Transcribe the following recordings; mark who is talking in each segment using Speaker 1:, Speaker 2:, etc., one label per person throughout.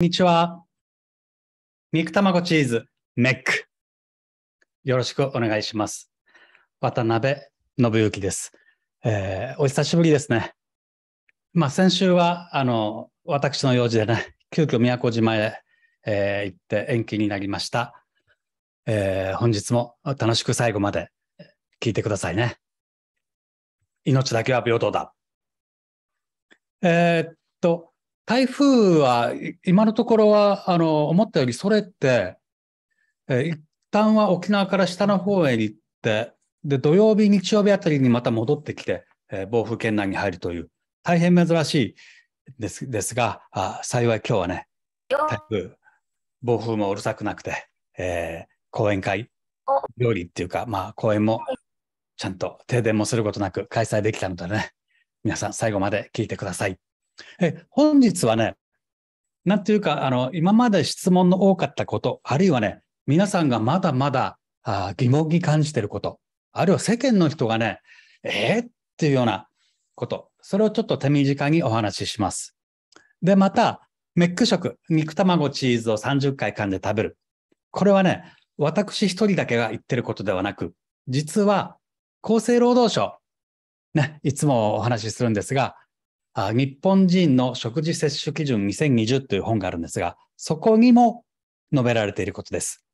Speaker 1: こんにちは。肉卵チーズメック。よろしくお願いします。渡辺信之です。えー、お久しぶりですね。まあ、先週は、あの、私の用事でね、急遽宮古島へ、えー、行って延期になりました。えー、本日も楽しく最後まで聞いてくださいね。命だけは平等だ。えっと、台風は今のところはあの思ったよりそれって、えー、一旦は沖縄から下の方へ行ってで土曜日日曜日あたりにまた戻ってきて、えー、暴風圏内に入るという大変珍しいですですがあ幸い今日はね台風暴風もうるさくなくて、えー、講演会料理っていうか、まあ、講演もちゃんと停電もすることなく開催できたのでね皆さん最後まで聞いてください。え本日はね、なんていうか、あの、今まで質問の多かったこと、あるいはね、皆さんがまだまだあ疑問に感じてること、あるいは世間の人がね、えー、っていうようなこと、それをちょっと手短にお話しします。で、また、メック食、肉卵チーズを30回噛んで食べる。これはね、私一人だけが言ってることではなく、実は厚生労働省、ね、いつもお話しするんですが、あ日本人の食事摂取基準2020という本があるんですが、そこにも述べられていることです。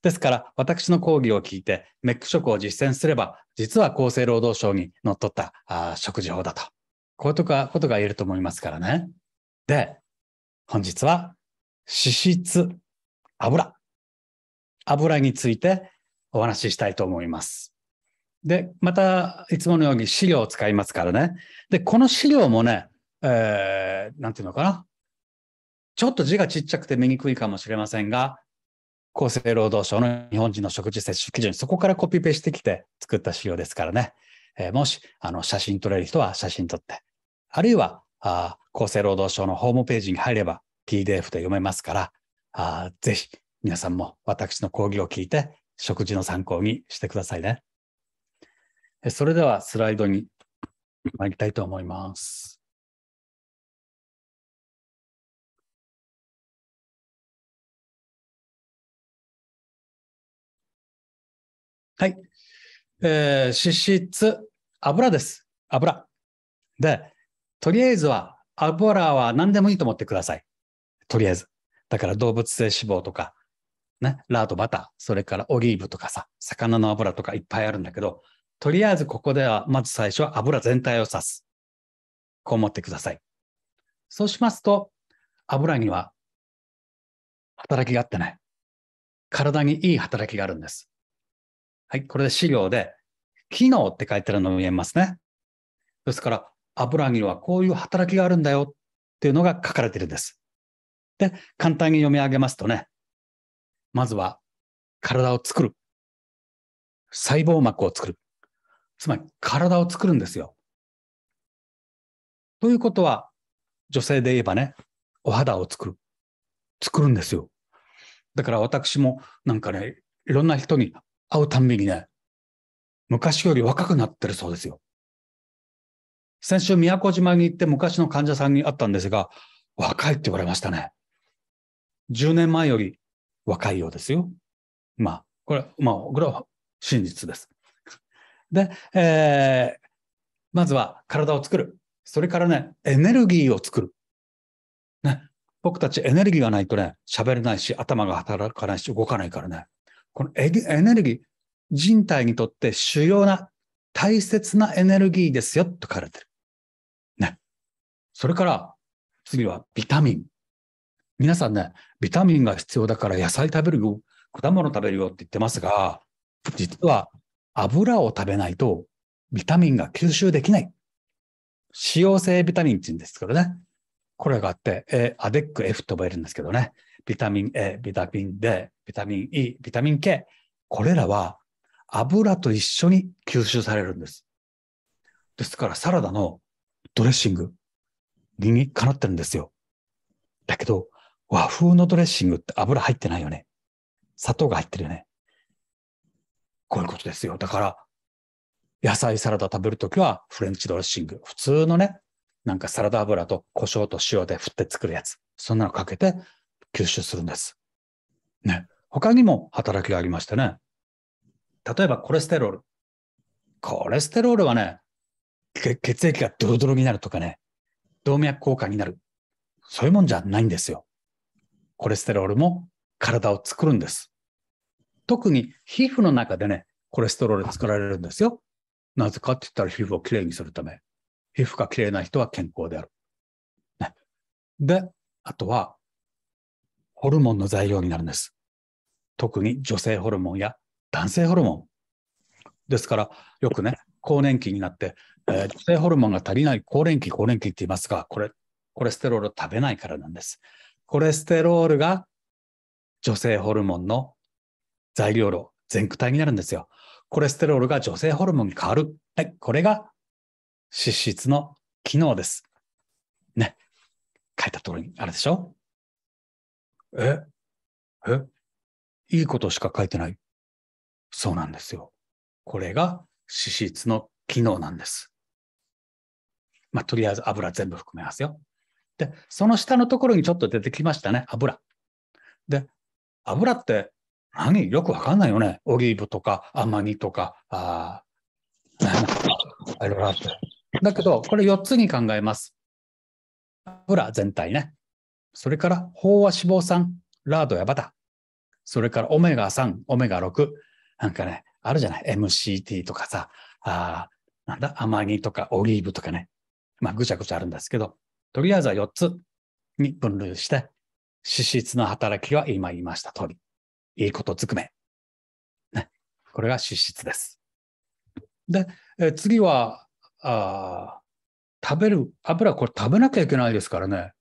Speaker 1: ですから、私の講義を聞いて、メック食を実践すれば、実は厚生労働省にのっとったあ食事法だと。こういうとことが言えると思いますからね。で、本日は脂質、油、油についてお話ししたいと思います。で、また、いつものように資料を使いますからね。で、この資料もね、えー、なんていうのかな。ちょっと字がちっちゃくて見にくいかもしれませんが、厚生労働省の日本人の食事摂取基準、そこからコピペしてきて作った資料ですからね。えー、もし、あの、写真撮れる人は写真撮って、あるいは、あ厚生労働省のホームページに入れば PDF で読めますから、あぜひ皆さんも私の講義を聞いて食事の参考にしてくださいね。それではスライドに参り
Speaker 2: たいと思います。
Speaker 1: はい。えー、脂質、油です。油。で、とりあえずは油は何でもいいと思ってください。とりあえず。だから動物性脂肪とか、ね、ラーとバター、それからオリーブとかさ、魚の油とかいっぱいあるんだけど、とりあえずここでは、まず最初は油全体を刺す。こう思ってください。そうしますと、油には
Speaker 2: 働きがあってね、体にいい働きがあるんです。
Speaker 1: はい、これで資料で、機能って書いてあるの見えますね。ですから、油にはこういう働きがあるんだよっていうのが書かれてるんです。で、簡単に読み上げますとね、まずは体を作る。細胞膜を作る。つまり体を作るんですよ。ということは、女性で言えばね、お肌を作る。作るんですよ。だから私もなんかね、いろんな人に会うたんびにね、昔より若くなってるそうですよ。先週宮古島に行って昔の患者さんに会ったんですが、若いって言われましたね。10年前より若いようですよ。まあ、これ、まあ、これは真実です。で、えー、まずは体を作る。それからね、エネルギーを作る。ね、僕たちエネルギーがないとね、喋れないし、頭が働かないし、動かないからね。このエネルギー、人体にとって主要な大切なエネルギーですよと書かれてる。ね。それから、次はビタミン。皆さんね、ビタミンが必要だから野菜食べるよ、果物食べるよって言ってますが、実は油を食べないとビタミンが吸収できない。使用性ビタミンチンんですけどね。これがあって、えアデック F と呼ばれるんですけどね。ビタミン A、ビタミン D、ビタミン E、ビタミン K。これらは油と一緒に吸収されるんです。ですからサラダのドレッシング、理にかなってるんですよ。だけど、和風のドレッシングって油入ってないよね。砂糖が入ってるよね。こういうことですよ。だから、野菜サラダ食べるときはフレンチドレッシング。普通のね、なんかサラダ油と胡椒と塩で振って作るやつ。そんなのかけて吸収するんです。ね。他にも働きがありましてね。例えばコレステロール。コレステロールはね、血液がドロドロになるとかね、動脈硬化になる。そういうもんじゃないんですよ。コレステロールも体を作るんです。特に皮膚の中でね、コレステロール作られるんですよ。なぜかって言ったら皮膚をきれいにするため。皮膚がきれいな人は健康である。ね、で、あとは、ホルモンの材料になるんです。特に女性ホルモンや男性ホルモン。ですから、よくね、更年期になって、えー、女性ホルモンが足りない更年期、更年期って言いますが、これ、コレステロールを食べないからなんです。コレステロールが女性ホルモンの材料量、全躯体になるんですよ。コレステロールが女性ホルモンに変わる。はい、これが脂質の機能です。ね。書いたところにあるでしょ
Speaker 2: ええいいことしか書いてない。そうな
Speaker 1: んですよ。これが脂質の機能なんです。まあ、とりあえず油全部含めますよ。で、その下のところにちょっと出てきましたね、油。で、油って何よくわかんないよね。オリーブとか甘煮とか、ああ、いろいろあって。だけど、これ4つに考えます。油全体ね。それから、飽和脂肪酸、ラードやバター。それから、オメガ3、オメガ6。なんかね、あるじゃない。MCT とかさ、あなんだ、甘煮とかオリーブとかね。まあ、ぐちゃぐちゃあるんですけど、とりあえずは4つに分類して、脂質の働きは今言いました通り。いいことずくめ。ね、これが脂質です。で、え次は、あ食べる、油これ食べなきゃいけないですからね。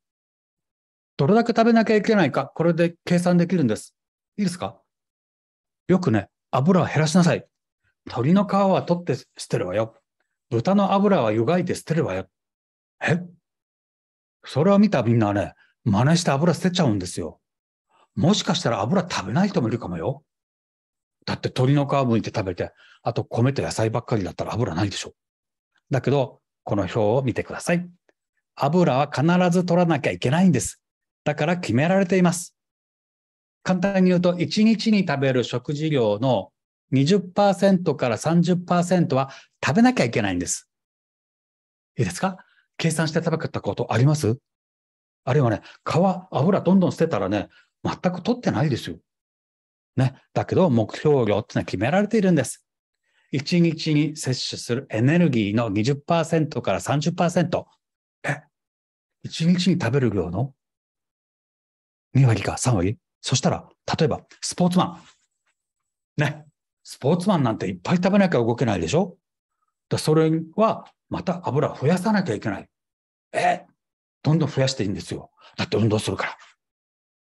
Speaker 1: どれだけ食べなきゃいけないか、これで計算できるんです。いいですかよくね、油を減らしなさい。鶏の皮は取って捨てるわよ。豚の油は湯がいて捨てるわよ。えそれを見たみんなはね、真似して油捨てちゃうんですよ。もしかしたら油食べない人もいるかもよ。だって鶏の皮剥いて食べて、あと米と野菜ばっかりだったら油ないでしょ。だけど、この表を見てください。油は必ず取らなきゃいけないんです。だから決められています。簡単に言うと、1日に食べる食事量の20%から30%は食べなきゃいけないんです。いいですか計算して食べたことありますあるいはね、皮、油どんどん捨てたらね、全く取ってないですよ。ね。だけど、目標量ってのは決められているんです。1日に摂取するエネルギーの20%から30%。え ?1 日に食べる量の2割か3割そしたら、例えば、スポーツマン。ね。スポーツマンなんていっぱい食べなきゃ動けないでしょだそれは、また油増やさなきゃいけない。えどんどん増やしていいんですよ。だって運動するか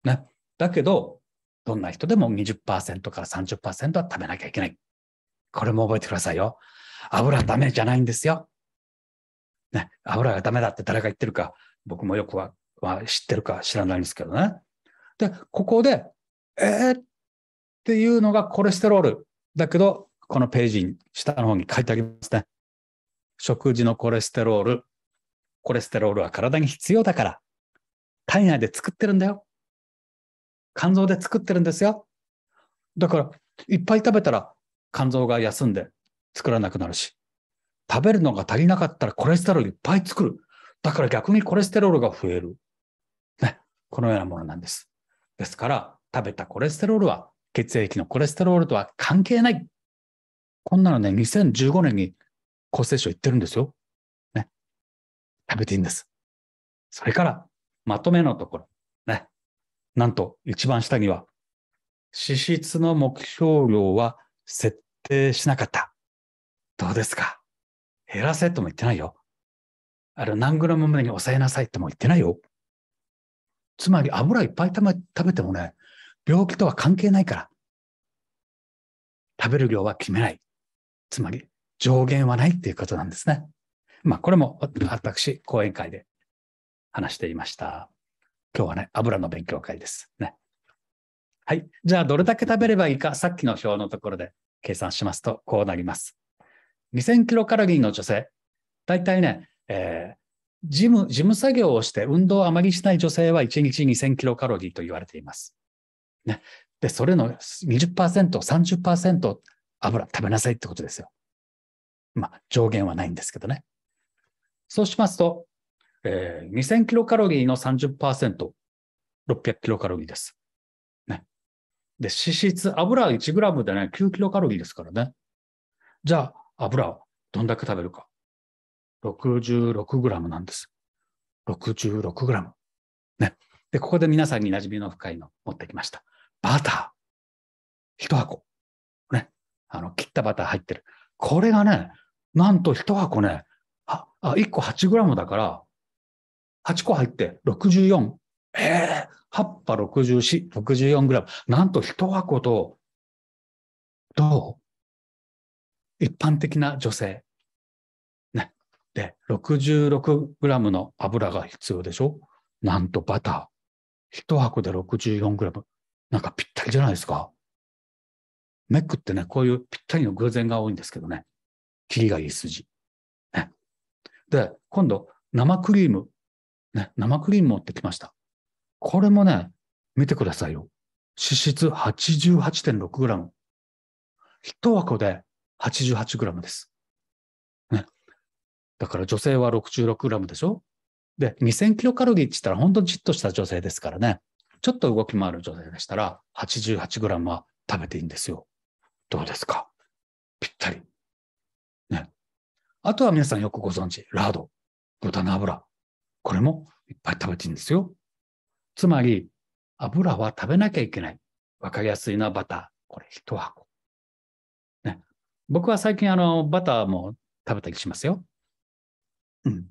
Speaker 1: ら。ね。だけど、どんな人でも20%から30%は食べなきゃいけない。これも覚えてくださいよ。油ダメじゃないんですよ。ね、油がダメだって誰が言ってるか、僕もよくは、は知ってるか知らないんですけどね。で、ここで、えー、っていうのがコレステロール。だけど、このページに下の方に書いてありますね。食事のコレステロール。コレステロールは体に必要だから、体内で作ってるんだよ。肝臓で作ってるんですよ。だから、いっぱい食べたら肝臓が休んで作らなくなるし、食べるのが足りなかったらコレステロールいっぱい作る。だから逆にコレステロールが増える。ね。このようなものなんです。ですから、食べたコレステロールは血液のコレステロールとは関係ない。こんなのね、2015年に厚生省言ってるんですよ。ね。食べていいんです。それから、まとめのところ。ね。なんと一番下には、支出の目標量は設定しなかった。どうですか減らせとも言ってないよ。あれ何グラムまでに抑えなさいとも言ってないよ。つまり油いっぱい、食べてもね、病気とは関係ないから。食べる量は決めない。つまり上限はないっていうことなんですね。まあこれも私、講演会で話していました。今日はね、油の勉強会です。ね。はい。じゃあ、どれだけ食べればいいか、さっきの表のところで計算しますと、こうなります。2000キロカロリーの女性、大体ね、えー、事務、事務作業をして運動をあまりしない女性は1日2000キロカロリーと言われています。ね。で、それの20%、30%油食べなさいってことですよ。まあ、上限はないんですけどね。そうしますと、えー、2000キロカロリーの30%、600キロカロリーです。ね。で、脂質、油1グラムでね、9キロカロリーですからね。じゃあ、油をどんだけ食べるか。66グラムなんです。66グラム。ね。で、ここで皆さんに馴染みの深いの持ってきました。バター。1箱。ね。あの、切ったバター入ってる。これがね、なんと1箱ね、あ、あ1個8グラムだから、8個入って64。ええー、葉っぱ64、64グラム。なんと1箱と、どう一般的な女性。ね。で、66グラムの油が必要でしょなんとバター。1箱で64グラム。なんかぴったりじゃないですか。メックってね、こういうぴったりの偶然が多いんですけどね。キリがいい筋。ね。で、今度、生クリームね、生クリーム持ってきました。これもね、見てくださいよ。脂質 88.6g。一箱で 88g です。ね。だから女性は 66g でしょで、2000キロカロリーって言ったら本当にじっとした女性ですからね。ちょっと動き回る女性でしたら 88g は食べていいんですよ。どうですかぴったり。ね。あとは皆さんよくご存知、ラード、豚の油。これもいっぱい食べていいんですよ。つまり、油は食べなきゃいけない。わかりやすいな、バター。これ一箱。ね、僕は最近あの、バターも食べたりしますよ。うん。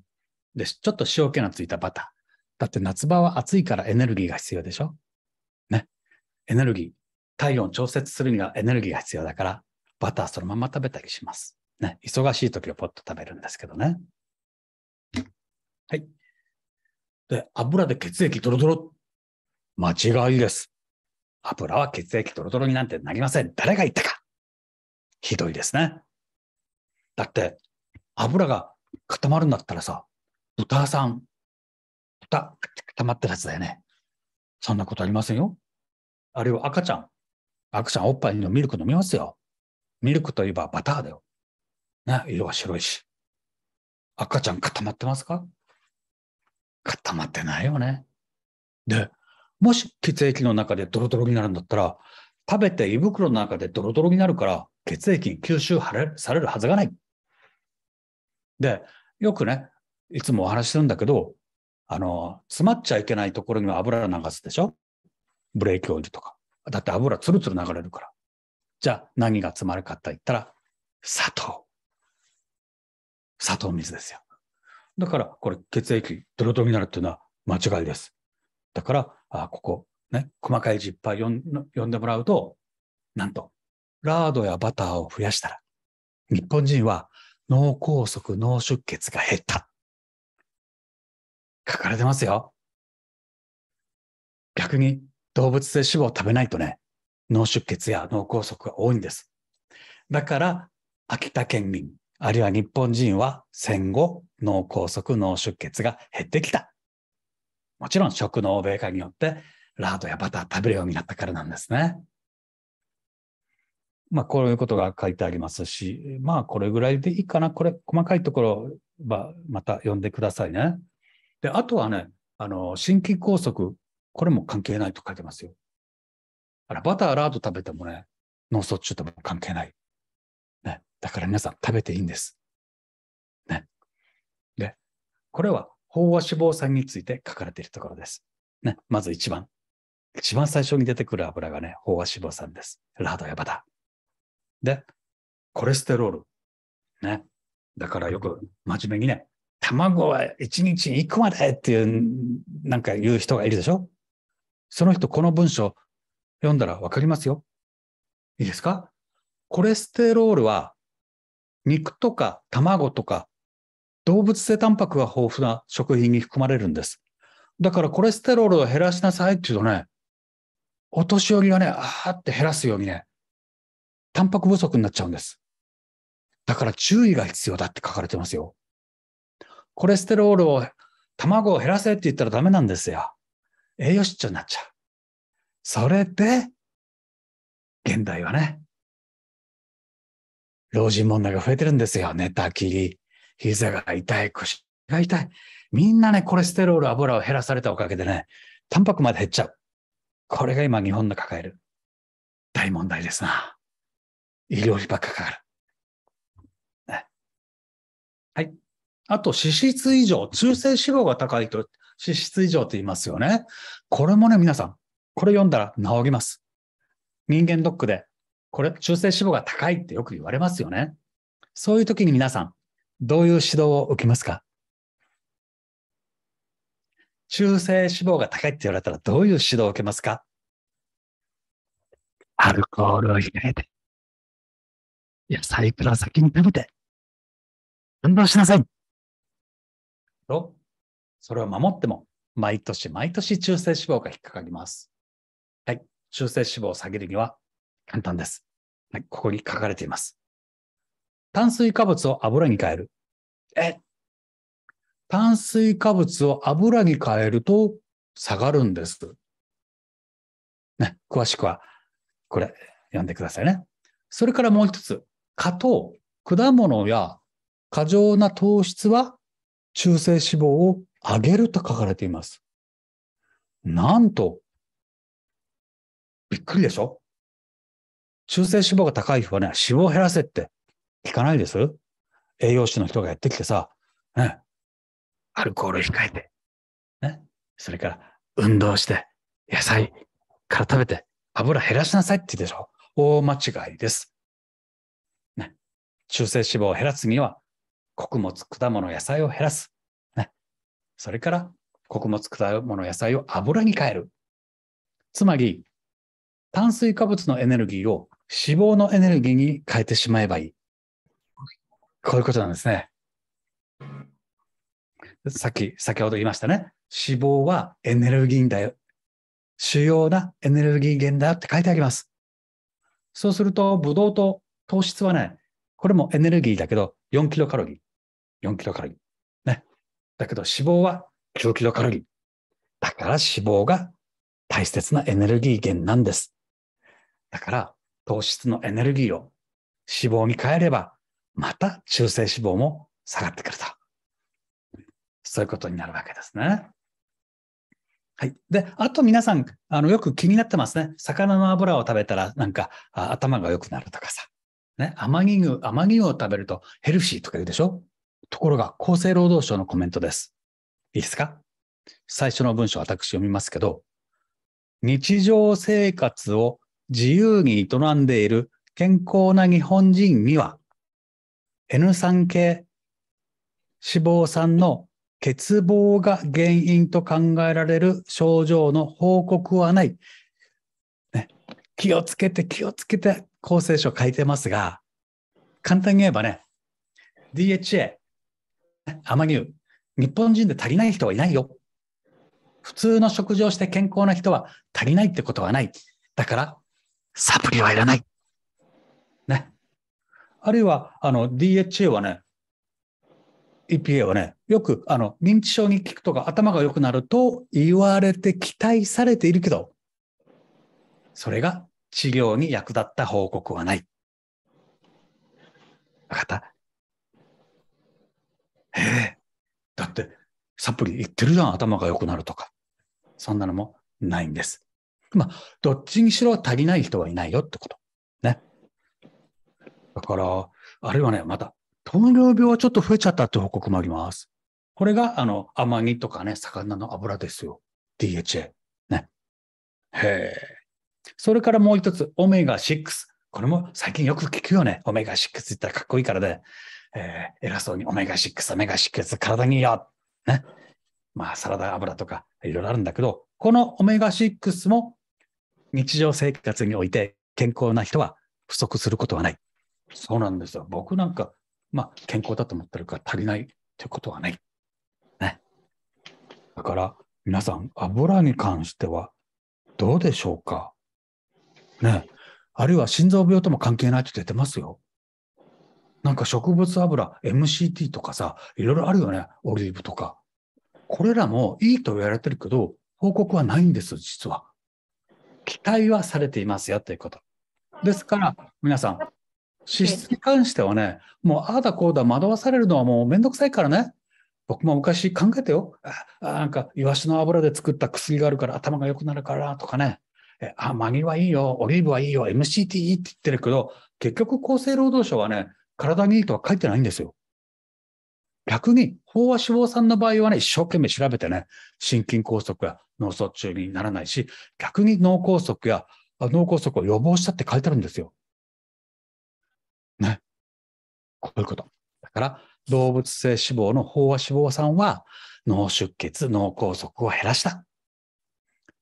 Speaker 1: で、ちょっと塩気のついたバター。だって夏場は暑いからエネルギーが必要でしょね。エネルギー。体温調節するにはエネルギーが必要だから、バターそのまま食べたりします。ね。忙しい時はポッと食べるんですけどね。はい。で、油で血液ドロドロ。間違いです。油は血液ドロドロになんてなりません。誰が言ったか。ひどいですね。だって、油が固まるんだったらさ、豚さん、豚、固まってるやつだよね。そんなことありませんよ。あるいは赤ちゃん。赤ちゃんおっぱいのミルク飲みますよ。ミルクといえばバターだよ。ね、色が白いし。赤ちゃん固まってますか固まってないよね。で、もし血液の中でドロドロになるんだったら、食べて胃袋の中でドロドロになるから、血液に吸収されるはずがない。で、よくね、いつもお話しするんだけど、あの、詰まっちゃいけないところには油流すでしょブレーキオイルとか。だって油ツルツル流れるから。じゃあ何が詰まるかって言ったら、砂糖。砂糖水ですよ。だから、これ、血液、ドロドロになるっていうのは間違いです。だから、あここ、ね、細かい字いっぱい読んでもらうと、なんと、ラードやバターを増やしたら、日本人は脳梗塞、脳出血が減った。
Speaker 2: 書かれてますよ。逆に
Speaker 1: 動物性脂肪を食べないとね、脳出血や脳梗塞が多いんです。だから、秋田県民、あるいは日本人は戦後、脳梗塞、脳出血が減ってきた。もちろん食の欧米化によってラードやバター食べるようになったからなんですね。まあ、こういうことが書いてありますし、まあ、これぐらいでいいかな。これ、細かいところはまた読んでくださいね。で、あとはね、あの、心筋梗塞、これも関係ないと書いてますよ。あら、バター、ラード食べてもね、脳卒中とも関係ない。ね。だから皆さん食べていいんです。これは飽和脂肪酸について書かれているところです。ね、まず一番。一番最初に出てくる油がね、飽和脂肪酸です。ラードやバター。で、コレステロール。ね。だからよく真面目にね、卵は一日にいくまでっていう、なんか言う人がいるでしょその人、この文章読んだらわかりますよ。いいですかコレステロールは肉とか卵とか動物性タンパクが豊富な食品に含まれるんです。だからコレステロールを減らしなさいって言うとね、お年寄りがね、あーって減らすようにね、タンパク不足になっちゃうんです。だから注意が必要だって書かれてますよ。コレステロールを、卵を減らせって言ったらダメなんですよ。栄養失調になっちゃう。
Speaker 2: それで、現代はね、
Speaker 1: 老人問題が増えてるんですよ。寝たきり、膝が痛い、腰が痛い。みんなね、コレステロール、油を減らされたおかげでね、タンパクまで減っちゃう。これが今日本の抱える大問題ですな。医療費ばっかかかる。ね、はい。あと、脂質異常、中性脂肪が高いと脂質異常って言いますよね。これもね、皆さん、これ読んだら治ります。人間ドックで、これ、中性脂肪が高いってよく言われますよね。そういう時に皆さん、どういう指導を受けますか中性脂肪が高いって言われたらどういう指導を受けますか
Speaker 2: アルコールを控えて、
Speaker 1: 野菜プラ先に食べて、運動しなさいと、それを守っても、毎年毎年中性脂肪が引っかかります。はい。中性脂肪を下げるには簡単です。はい。ここに書かれています。炭水化物を油に変える。え炭水化物を油に変えると下がるんです。ね、詳しくは、これ、読んでくださいね。それからもう一つ、果糖、果物や過剰な糖質は中性脂肪を上げると書かれています。なんと、びっくりでしょ中性脂肪が高い人はね、脂肪を減らせって聞かないです栄養士の人がやってきてさ、ね、アルコール控えて、ね、それから運動して、野菜から食べて、油減らしなさいって言うでしょ。大間違いです。ね、中性脂肪を減らすには、穀物、果物、野菜を減らす。ね、それから穀物、果物、野菜を油に変える。つまり、炭水化物のエネルギーを脂肪のエネルギーに変えてしまえばいい。こういうことなんですね。さっき、先ほど言いましたね。脂肪はエネルギーだよ。主要なエネルギー源だよって書いてあります。そうすると、ブドウと糖質はね、これもエネルギーだけど、4キロカロリー。4キロカロリー。ね。だけど、脂肪は9キロカロリー。だから脂肪が大切なエネルギー源なんです。だから、糖質のエネルギーを脂肪に変えれば、また中性脂肪も下がってくると。そういうことになるわけですね。はい。で、あと皆さん、あの、よく気になってますね。魚の油を食べたら、なんか、頭が良くなるとかさ。ね。甘木牛、甘木牛を食べるとヘルシーとか言うでしょところが、厚生労働省のコメントです。いいですか最初の文章、私読みますけど、日常生活を自由に営んでいる健康な日本人には、N3 系脂肪酸の欠乏が原因と考えられる症状の報告はない。ね、気をつけて気をつけて厚生省書いてますが、簡単に言えばね、DHA、アマニー、日本人で足りない人はいないよ。普通の食事をして健康な人は足りないってことはない。だから、サプリはいらない。あるいはあの DHA はね、EPA はね、よくあの認知症に効くとか頭が良くなると言われて期待されているけど、それが治療に役立った報告はない。分かったええだってサプリ言ってるじゃん、頭が良くなるとか。そんなのもないんです。まあ、どっちにしろ足りない人はいないよってこと。ね。だから、あるいはね、また、糖尿病はちょっと増えちゃったって報告もあります。これが、あの、甘煮とかね、魚の油ですよ。DHA。ね。へえ。それからもう一つ、オメガ6。これも最近よく聞くよね。オメガ6って言ったらかっこいいからで、ね、えー、偉そうにオメガ6、オメガ6、体にいいよ。ね。まあ、サラダ油とかいろいろあるんだけど、このオメガ6も日常生活において健康な人は不足することはない。そうなんですよ。僕なんか、まあ、健康だと思ってるから足りないってことはない。ね。だから、皆さん、油に関してはどうでしょうかね。あるいは心臓病とも関係ないって出てますよ。なんか植物油、MCT とかさ、いろいろあるよね。オリーブとか。これらもいいと言われてるけど、報告はないんです、実は。期待はされていますよということ。ですから、皆さん、脂質に関してはね、もうああだこうだ惑わされるのはもうめんどくさいからね。僕も昔考えてよ。あなんか、イワシの油で作った薬があるから頭が良くなるからとかね。えあ、マギはいいよ、オリーブはいいよ、MCT って言ってるけど、結局厚生労働省はね、体にいいとは書いてないんですよ。逆に、飽和脂肪酸の場合はね、一生懸命調べてね、心筋梗塞や脳卒中にならないし、逆に脳梗塞や脳梗塞を予防したって書いてあるんですよ。ね。こういうこと。だから、動物性脂肪の飽和脂肪酸は脳出血、脳梗塞を減らした。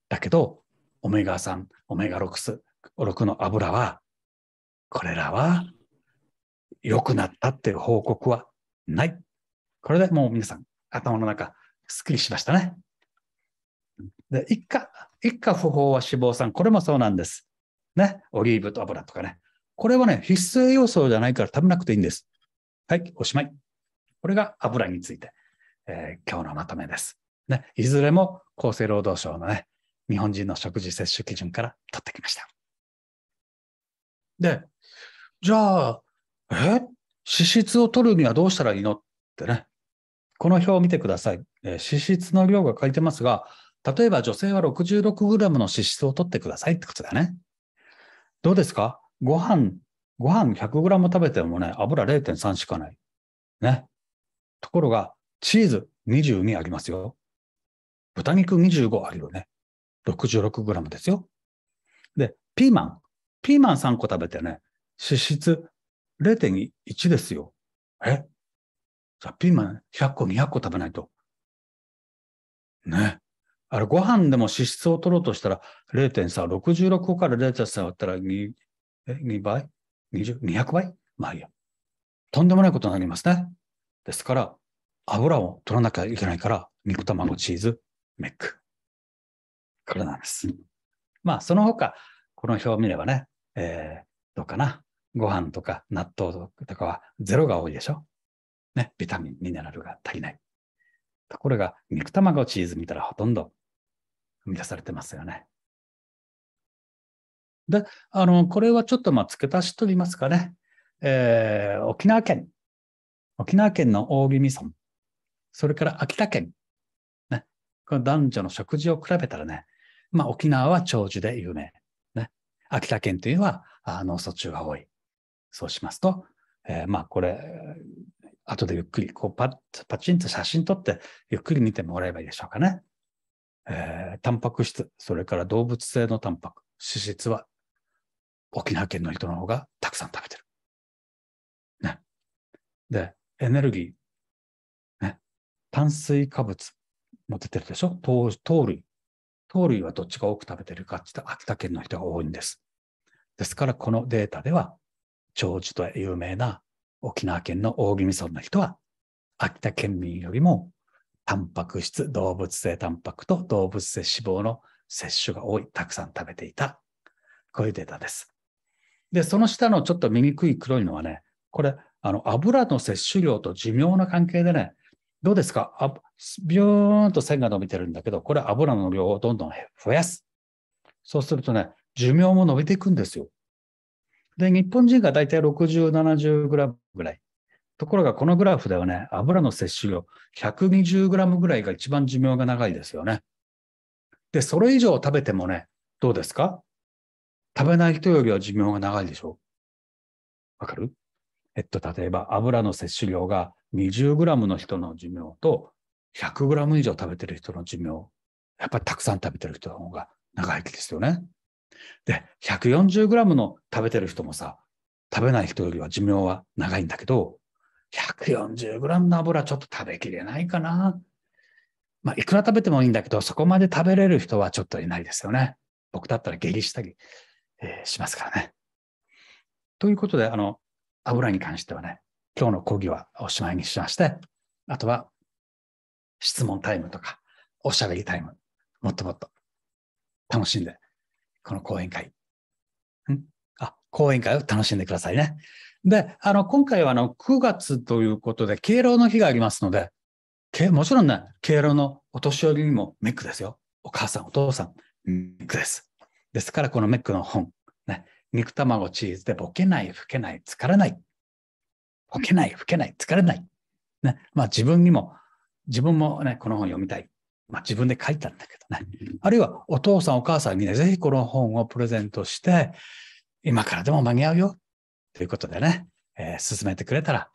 Speaker 1: だけど、オメガ3、オメガ 6, 6の油は、これらは良くなったっていう報告はない。これでもう皆さん、頭の中、すっきりしましたね。で、一家、一家不飽和脂肪酸、これもそうなんです。ね、オリーブと油とかね、これはね、必須栄養素じゃないから食べなくていいんです。はい、おしまい。これが油について、えー、今日のまとめです。ね、いずれも厚生労働省のね、日本人の食事摂取基準から取ってきました。で、じゃあ、え脂質を取るにはどうしたらいいのってね、この表を見てください。えー、脂質の量が書いてますが、例えば女性は 66g の脂質を取ってくださいってことだね。どうですかご飯、ご飯 100g 食べてもね、油0.3しかない。ね。ところが、チーズ22ありますよ。豚肉25あるよね。66g ですよ。で、ピーマン。ピーマン3個食べてね、脂質0.1ですよ。えじゃあピーマン100個200個食べないと。ね。あれ、ご飯でも脂質を取ろうとしたら0.3、66から0.3だったら2え、2倍 ?20? 0倍まあいいや。とんでもないことになりますね。ですから、油を取らなきゃいけないから、肉卵、チーズ、メック。これなんです。まあ、その他、この表を見ればね、えー、どうかな。ご飯とか納豆とかはゼロが多いでしょ。ね、ビタミン、ミネラルが足りない。ところが、肉卵、チーズ見たらほとんど生み出されてますよね。で、あの、これはちょっとまあ付け足しと言いますかね。えー、沖縄県、沖縄県の大宜味村、それから秋田県、ね、この男女の食事を比べたらね、まあ沖縄は長寿で有名。ね、秋田県というのはあの、卒中が多い。そうしますと、えー、まあこれ、後でゆっくり、こうパパチンと写真撮ってゆっくり見てもらえばいいでしょうかね。えー、タンパク質、それから動物性のタンパク、脂質は沖縄県の人の方がたくさん食べてる。ね。で、エネルギー、ね、炭水化物も出てるでしょ糖糖類。糖類はどっちが多く食べてるかって言ったら秋田県の人が多いんです。ですから、このデータでは、長寿と有名な沖縄県の大宜味村の人は、秋田県民よりも、タンパク質、動物性タンパクと動物性脂肪の摂取が多い、たくさん食べていた。こういうデータです。で、その下のちょっと醜い黒いのはね、これ、あの油の摂取量と寿命の関係でね、どうですかあビューンと線が伸びてるんだけど、これ油の量をどんどん増やす。そうするとね、寿命も伸びていくんですよ。で、日本人がだいたい60、70グラムぐらい。ところが、このグラフではね、油の摂取量120グラムぐらいが一番寿命が長いですよね。で、それ以上食べてもね、どうですか食べない人よりは寿命が長いでしょう。わかるえっと、例えば油の摂取量が 20g の人の寿命と 100g 以上食べてる人の寿命、やっぱりたくさん食べてる人の方が長生きですよね。で、140g の食べてる人もさ、食べない人よりは寿命は長いんだけど、140g の油ちょっと食べきれないかな。まあ、いくら食べてもいいんだけど、そこまで食べれる人はちょっといないですよね。僕だったら下痢したりえー、しますからね。ということで、あの、油に関してはね、今日の講義はおしまいにしまして、あとは質問タイムとか、おしゃべりタイム、もっともっと楽しんで、この講演会、んあ、講演会を楽しんでくださいね。で、あの、今回はあの、9月ということで、敬老の日がありますので、もちろんね、敬老のお年寄りにもメックですよ。お母さん、お父さん、メックです。ですから、このメックの本、ね、肉卵チーズでボケない、老けない、疲れない。ボケない、老けない、疲れない。ね、まあ自分にも、自分もね、この本読みたい。まあ自分で書いたんだけどね。あるいはお父さんお母さんにね、ぜひこの本をプレゼントして、今からでも間に合うよ。ということでね、えー、進めてくれたら、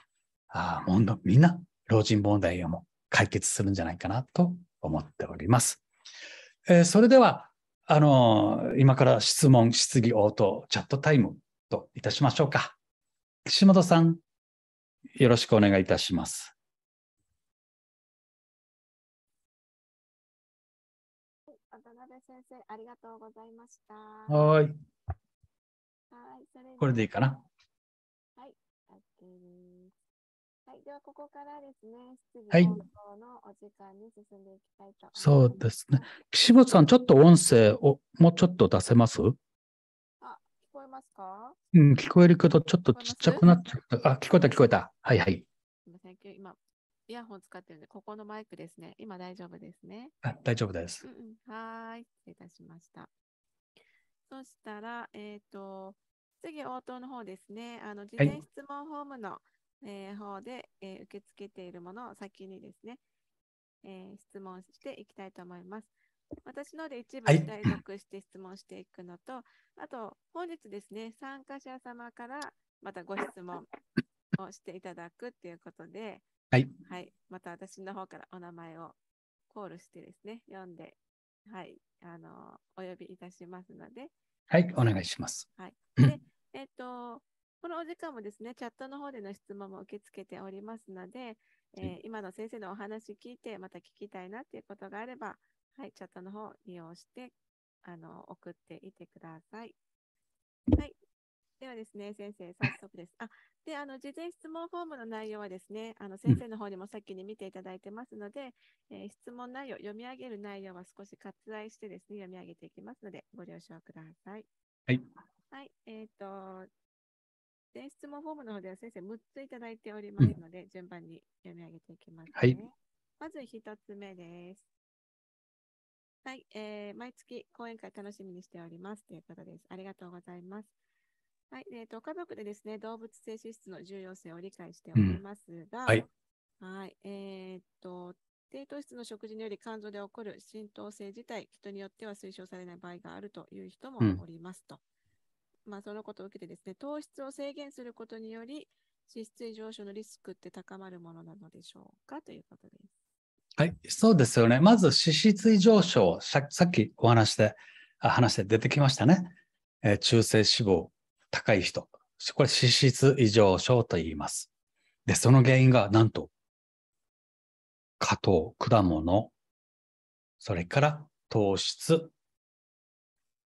Speaker 1: あもうみんな老人問題をも解決するんじゃないかなと思っております。えー、それでは、あの、今から質問、質疑応答、チャットタイムといたしましょうか。岸本さん、よろしくお願いいたします。
Speaker 3: 渡辺先生、ありがとうございました。
Speaker 2: はい。はい、
Speaker 3: それこれでいいかな。
Speaker 1: はい、ではここからですね、はい、そうですね。岸本さん、ちょっと音声をもうちょっと出せますあ、聞こえますかうん、聞こえるけど、ちょっとちっちゃくなっちゃった。あ、聞こえた、聞こえた。はいはい。
Speaker 3: すみません、今、イヤホン使ってるんで、ここのマイクですね。今大丈夫ですね。あ、大丈夫です。うんはい、失礼いたしました。そしたら、えっ、ー、と、次応答の方ですね。あの、事前質問フォームの、はいえー、方で、えー、受け付けているものを先にですね、えー、質問していきたいと思います。私ので一部に対策して質問していくのと、はい、あと本日ですね、参加者様からまたご質問をしていただくということで、はい、はい。また私の方からお名前をコールしてですね、読んで、はい、あの、お呼びいたしますので、はい、お願いします。はい。で、えっ、と、このお時間もですね、チャットの方での質問も受け付けておりますので、えー、今の先生のお話聞いて、また聞きたいなっていうことがあれば、はい、チャットの方利用して、あの、送っていてください。はい。ではですね、先生、早速です。あ、で、あの、事前質問フォームの内容はですね、あの、先生の方にも先に見ていただいてますので、えー、質問内容、読み上げる内容は少し割愛してですね、読み上げていきますので、ご了承ください。はい。はい、えっ、ー、と、で、質問フォームの方では先生6ついただいておりますので、うん、順番に読み上げていきます、ね、はい。まず1つ目です。はい、えー、毎月講演会楽しみにしておりますということです。ありがとうございます。はい、えーと、家族でですね、動物性脂質の重要性を理解しておりますが、うん、はい、はいえー、っと、低糖質の食事により肝臓で起こる浸透性自体、人によっては推奨されない場合があるという人もおりますと。まあ、そのことを受けてですね、糖質を制限することにより、脂質異常症のリスクって高まるものなのでしょうかということで
Speaker 1: す。はい、そうですよね。まず脂質異常症、さっきお話で、話で出てきましたね。えー、中性脂肪高い人。これ脂質異常症と言います。で、その原因がなんと、加糖、果物、それから糖質。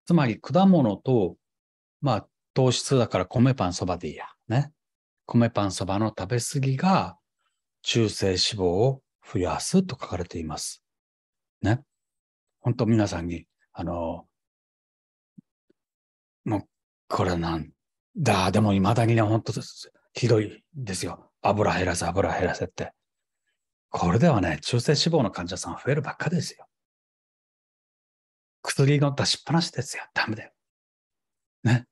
Speaker 1: つまり果物とまあ、糖質だから米パンそばでいいや。ね。米パンそばの食べ過ぎが中性脂肪を増やすと書かれています。ね。本当皆さんに、あの、もう、これなんだ、でも未だにね、本当ひどいですよ。油減らせ、油減らせって。これではね、中性脂肪の患者さん増えるばっかですよ。薬の出しっぱなしですよ。ダメだよ。ね。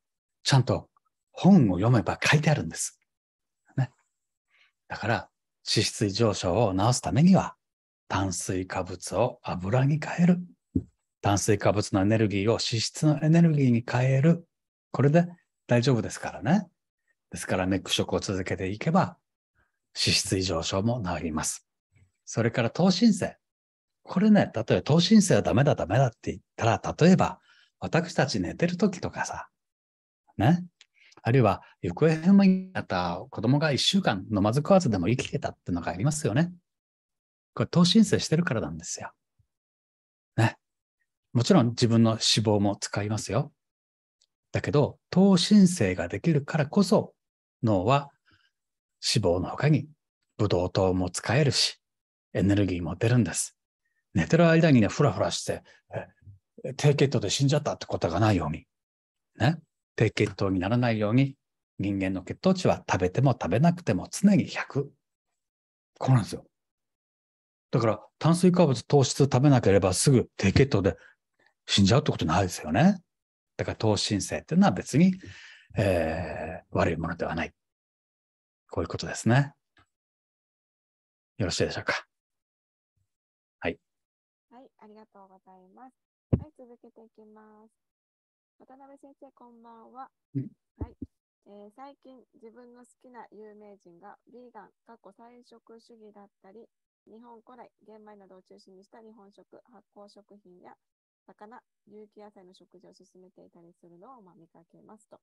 Speaker 1: ちゃんと本を読めば書いてあるんです。ね。だから、脂質異常症を治すためには、炭水化物を油に変える。炭水化物のエネルギーを脂質のエネルギーに変える。これで大丈夫ですからね。ですから、ネック食を続けていけば、脂質異常症も治ります。それから、糖心性。これね、例えば、糖心性はダメだダメだって言ったら、例えば、私たち寝てる時とかさ、ね。あるいは行方不明になった子供が1週間飲まず食わずでも生きてたってのがありますよね。これ、等申請してるからなんですよ。ね。もちろん自分の死亡も使いますよ。だけど、等申請ができるからこそ、脳は脂肪の他にブドウ糖も使えるし、エネルギーも出るんです。寝てる間にね、ふらふらして、低血糖で死んじゃったってことがないように。ね。低血糖にならないように人間の血糖値は食べても食べなくても常に100。こうなんですよ。だから炭水化物、糖質食べなければすぐ低血糖で死んじゃうってことないですよね。だから糖心性っていうのは別に、えー、悪いものではない。
Speaker 2: こういうことですね。よろしいでしょうか。
Speaker 3: はい。はい、ありがとうございます。はい、続けていきます。渡辺先生、こんばんは。うん、はい。えー、最近、自分の好きな有名人が、ヴィーガン、過去菜食主義だったり、日本古来、玄米などを中心にした日本食、発酵食品や、魚、有機野菜の食事を進めていたりするのを、ま見かけますと。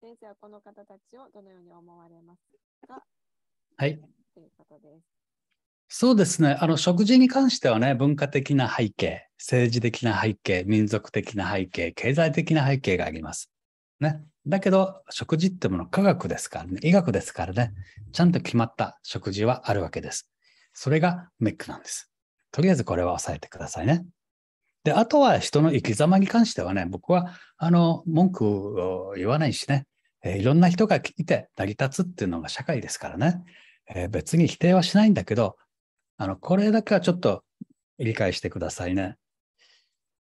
Speaker 3: 先生はこの方たちをどのように思われますか
Speaker 1: はい。ということです。そうですね。あの、食事に関してはね、文化的な背景、政治的な背景、民族的な背景、経済的な背景があります。ね。だけど、食事ってもの科学ですからね、医学ですからね、ちゃんと決まった食事はあるわけです。それがメックなんです。とりあえずこれは押さえてくださいね。で、あとは人の生き様に関してはね、僕は、あの、文句を言わないしね、えー、いろんな人がいて成り立つっていうのが社会ですからね、えー、別に否定はしないんだけど、あの、これだけはちょっと理解してくださいね。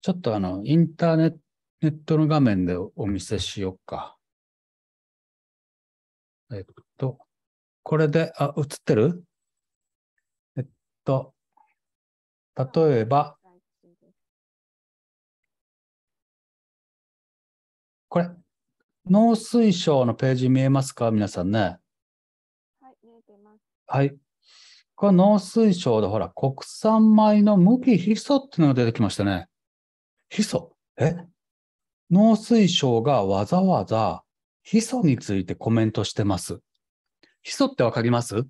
Speaker 1: ちょっとあの、インターネットの画面でお見せしようか。
Speaker 2: えっと、これで、あ、映ってるえっと、例えば、
Speaker 1: これ、農水省のページ見えますか皆さんね。はい、見えてます。はい。果、農水省でほら、国産米の無機ヒ素っていうのが出てきましたね。ヒ素え農水省がわざわざヒ素についてコメントしてます。ヒ素ってわかります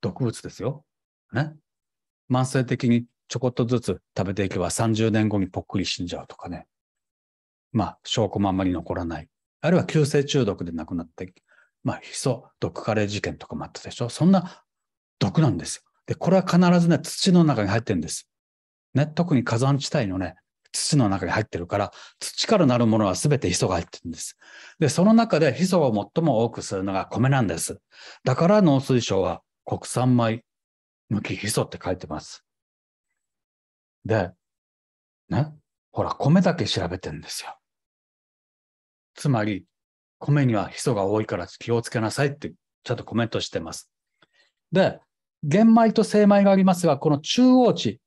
Speaker 1: 毒物ですよ。ね。慢性的にちょこっとずつ食べていけば30年後にぽっくり死んじゃうとかね。まあ、証拠もあんまり残らない。あるいは急性中毒で亡くなって、まあ、ヒ素毒カレー事件とかもあったでしょ。そんな毒なんですよ。で、これは必ずね、土の中に入ってるんです。ね、特に火山地帯のね、土の中に入ってるから、土からなるものは全てヒ素が入ってるんです。で、その中でヒ素を最も多くするのが米なんです。だから農水省は国産米抜きヒ素って書いてます。で、ね、ほら、米だけ調べてるんですよ。つまり、米にはヒ素が多いから気をつけなさいってちょっとコメントしてます。で、玄米と精米がありますが、この中央値、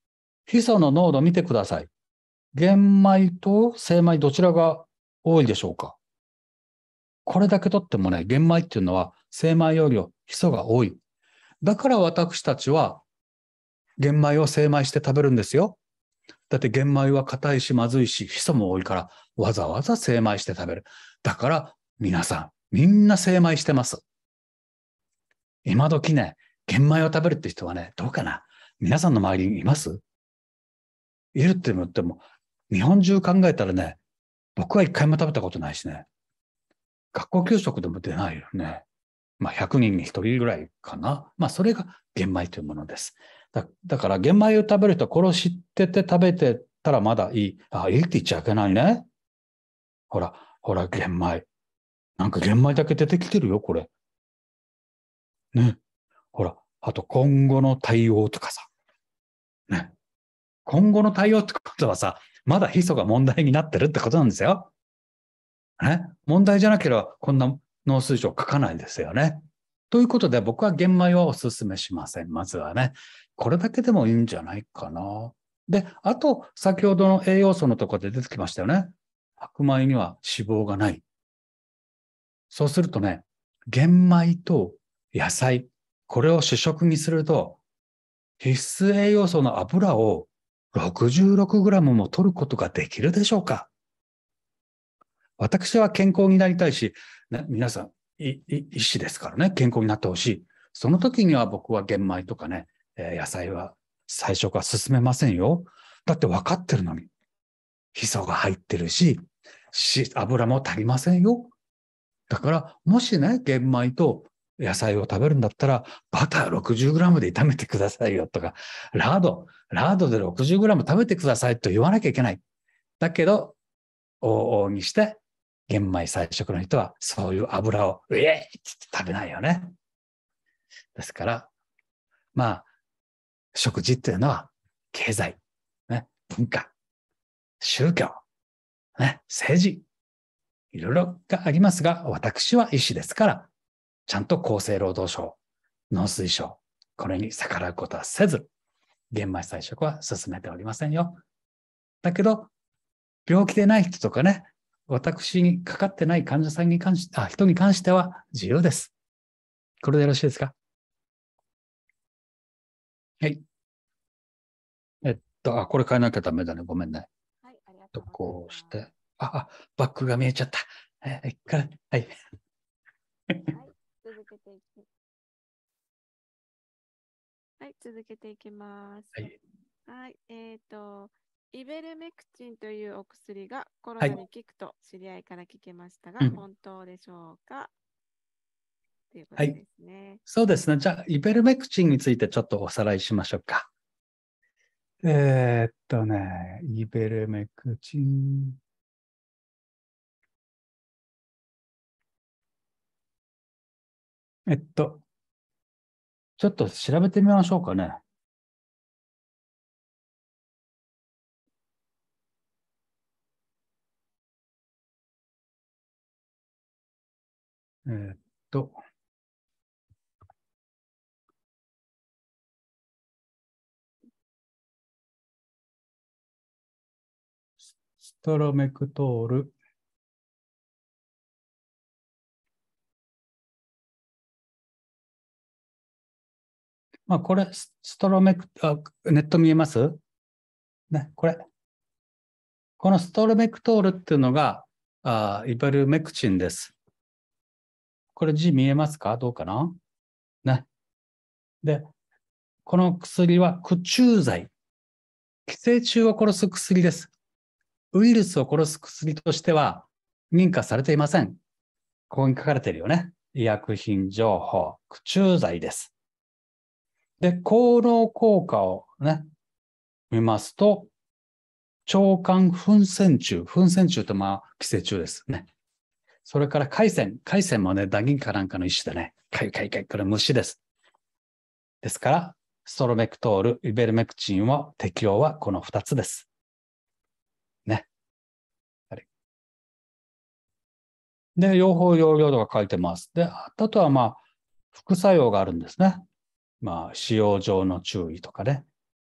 Speaker 1: ヒ素の濃度見てください。玄米と精米どちらが多いでしょうかこれだけ取ってもね、玄米っていうのは精米容量、ヒ素が多い。だから私たちは玄米を精米して食べるんですよ。だって玄米は硬いしまずいし、ヒ素も多いからわざわざ精米して食べる。だから皆さん、みんな精米してます。今時ね、玄米を食べるって人はね、どうかな皆さんの周りにいますいるって言っても、日本中考えたらね、僕は一回も食べたことないしね。学校給食でも出ないよね。まあ、100人に1人ぐらいかな。まあ、それが玄米というものです。だだから、玄米を食べる人これを知ってて食べてたらまだいい。あ、いいって言っちゃいけないね。ほら、ほら、玄米。なんか玄米だけ出てきてるよ、これ。ね。ほら、あと今後の対応とかさ。ね。今後の対応ってことはさ、まだヒ素が問題になってるってことなんですよ。ね。問題じゃなければ、こんな脳水症書かないですよね。ということで、僕は玄米はお勧めしません。まずはね。これだけでもいいんじゃないかな。で、あと、先ほどの栄養素のとこで出てきましたよね。白米には脂肪がない。そうするとね、玄米と野菜、これを主食にすると、必須栄養素の油を 66g も取ることができるでしょうか私は健康になりたいし、ね、皆さん、いい医師ですからね、健康になってほしい。その時には僕は玄米とかね、えー、野菜は最初から進めませんよ。だって分かってるのに。ヒ素が入ってるし、し油も足りませんよ。だから、もしね、玄米と野菜を食べるんだったら、バター 60g で炒めてくださいよとか、ラード、ラードで 60g 食べてくださいと言わなきゃいけない。だけど、往々にして、玄米菜食の人はそういう油を、ええー、って食べないよね。ですから、まあ、食事っていうのは、経済、ね、文化、宗教、ね、政治、いろいろがありますが、私は医師ですから、ちゃんと厚生労働省、農水省、これに逆らうことはせず、玄米菜食は進めておりませんよ。だけど、病気でない人とかね、私にかかってない患者さんに関しあ、人に関しては自由です。これでよろしいです
Speaker 2: かはい。えっ
Speaker 1: と、あ、これ変えなきゃダメだね。ごめんね。はい、ありがとうこうして。あ、あ、バックが見えちゃった。え、一回、はい。
Speaker 3: はいけていきはい、続けていきます。はい。はい、えっ、ー、と、イベルメクチンというお薬がコロナに効くと知り合いから聞きましたが、はい、本当でしょうか、うん、いうことですね、はい、そ
Speaker 1: うですね。じゃあ、イベルメクチンについてちょっとおさらいしましょうか。えー、っとね、イベルメクチン。
Speaker 2: えっと、ちょっと調べてみましょうかね。えっと。ストロメクトール。まあ、これ、ストロメクあ、ネット見えます
Speaker 1: ね、これ。このストロメクトールっていうのが、あイバルメクチンです。これ字見えますかどうかなね。で、この薬は駆虫剤。寄生虫を殺す薬です。ウイルスを殺す薬としては認可されていません。ここに書かれているよね。医薬品情報、駆虫剤です。で、効能効果をね、見ますと、腸管粉線虫。粉線虫ってまあ、寄生虫ですね。それから海鮮。海鮮もね、ダギンかなんかの一種でね、かいかいかい、これ虫です。ですから、ストロメクトール、イベルメクチンは適用はこの2つです。ね。で、用法、用量とか書いてます。で、あとはまあ、副作用があるんですね。まあ、使用上の注意とかね、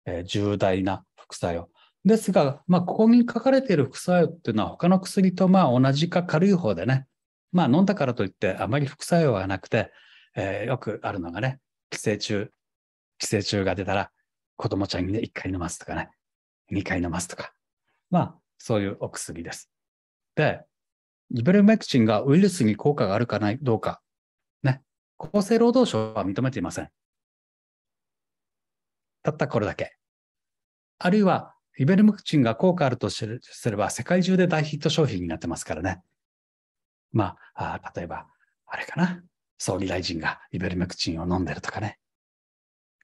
Speaker 1: えー、重大な副作用。ですが、まあ、ここに書かれている副作用っていうのは、他の薬とまあ同じか軽い方でね、まあ、飲んだからといってあまり副作用はなくて、えー、よくあるのがね、寄生虫、寄生虫が出たら、子供ちゃんにね、1回飲ますとかね、2回飲ますとか、まあ、そういうお薬です。で、イベルメクチンがウイルスに効果があるかないどうか、ね、厚生労働省は認めていません。たったこれだけ。あるいは、イベルムクチンが効果あるとすれば、世界中で大ヒット商品になってますからね。まあ、あ例えば、あれかな。総理大臣がイベルメクチンを飲んでるとかね。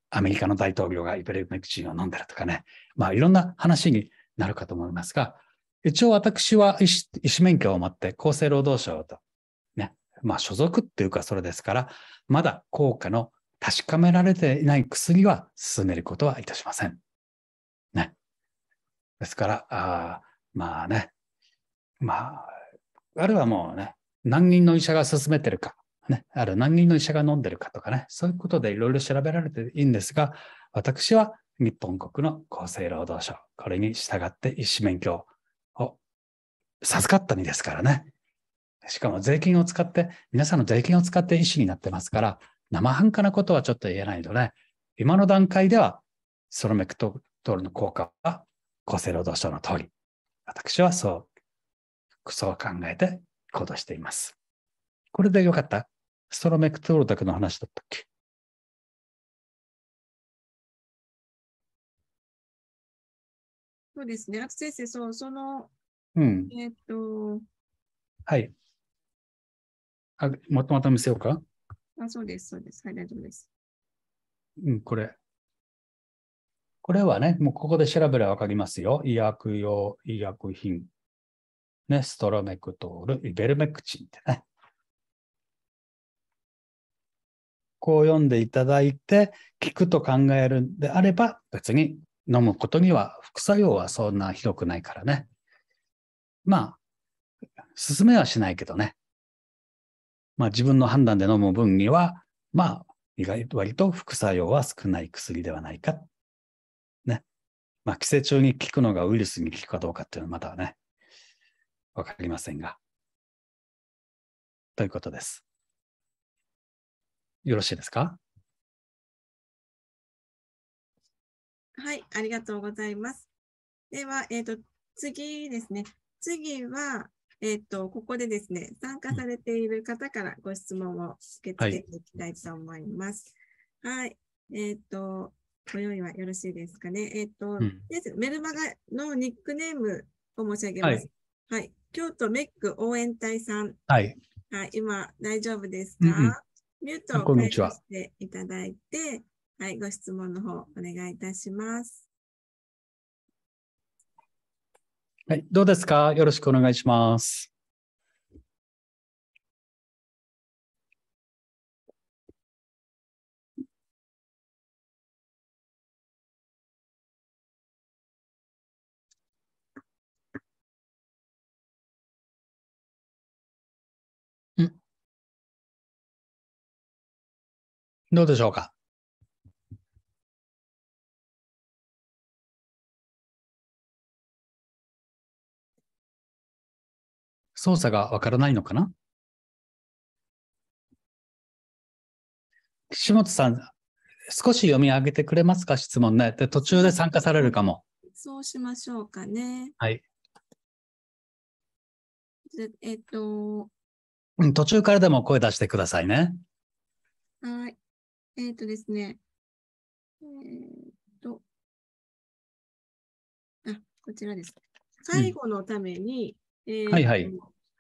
Speaker 1: アメリカの大統領がイベルメクチンを飲んでるとかね。まあ、いろんな話になるかと思いますが、一応私は医師医師免許を持って厚生労働省と、ね、まあ所属っていうかそれですから、まだ効果の確かめられていない薬は進めることはいたしません。ね。ですから、あまあね、まあ、あるはもうね、何人の医者が勧めてるか、ね、ある何人の医者が飲んでるかとかね、そういうことでいろいろ調べられていいんですが、私は日本国の厚生労働省、これに従って医師免許を授かった身ですからね。しかも税金を使って、皆さんの税金を使って医師になってますから、生半可なことはちょっと言えないので、ね、今の段階ではソロメクトールの効果は厚生労働省の通り、私はそう、そう考えて行動しています。これでよかったストロメクトールだけの話だったっけ
Speaker 3: そうですね、あと先生、そう、その、うん、えっ、ー、と、
Speaker 1: はい。あ、まとまと見せようか
Speaker 3: あ、そうです、そうです。はい、大丈夫で
Speaker 1: す。うん、これ。これはね、もうここで調べればわかりますよ。医薬用、医薬品。ね、ストロメクトール、イベルメクチンってね。こう読んでいただいて、効くと考えるんであれば、別に飲むことには副作用はそんなひどくないからね。まあ、勧めはしないけどね。まあ、自分の判断で飲む分には、まあ、意外と割と副作用は少ない薬ではないか。ね。まあ、寄生虫に効くのがウイルスに効くかどうかっていうのはまたね、わかりませんが。
Speaker 2: ということです。よろしいですかはい、ありがとうございます。
Speaker 3: では、えっ、ー、と、次ですね。次は、えっ、ー、と、ここでですね、参加されている方からご質問を受け付けていきたいと思います。はい。はい、えっ、ー、と、ご用意はよろしいですかね。えっ、ー、と、うん、メルマガのニックネームを申し上げます。はい、はい、京都メック応援隊さん。はい。はい、今、大丈夫ですか、うんうん、ミュートを解していただいて、はい、ご質問の方お願いいたします。
Speaker 1: はい、どうですかよろしくお願いします。
Speaker 2: どうでしょうか操作がわから
Speaker 1: ないのかな岸本さん、少し読み上げてくれますか、質問ね。で途中で参加されるかも。
Speaker 3: そうしましょうかね。はい。えっと、
Speaker 2: 途中からでも声出してくださいね。はい。えっとですね。えー、っと、
Speaker 3: あ、こちらです。介護のために、うん、えー、はいはい。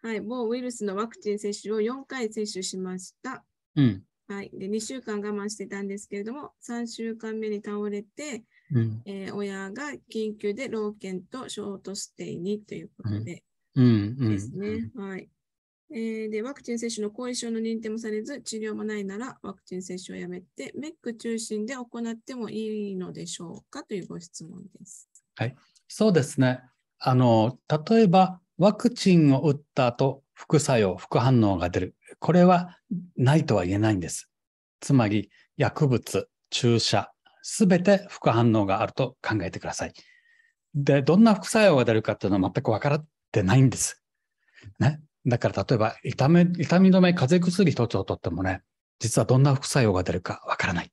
Speaker 3: はい、某ウイルスのワクチン接種を4回接種しました。うん、はい、で2週間我慢してたんですけれども、3週間目に倒れて、うん、えー、親が緊急で老犬とショートステイにということで、
Speaker 2: です
Speaker 3: ね。はいえー、でワクチン接種の後遺症の認定もされず、治療もないならワクチン接種をやめて、メック中心で行ってもいいのでしょうかというご質問です。
Speaker 1: はい、そうですね。あの例えばワクチンを打った後、副作用、副反応が出る。これはないとは言えないんです。つまり、薬物、注射、すべて副反応があると考えてください。で、どんな副作用が出るかっていうのは全く分からってないんです。ね。だから例えば、痛み、痛み止め、風邪薬一つをとってもね、実はどんな副作用が出るか分からない。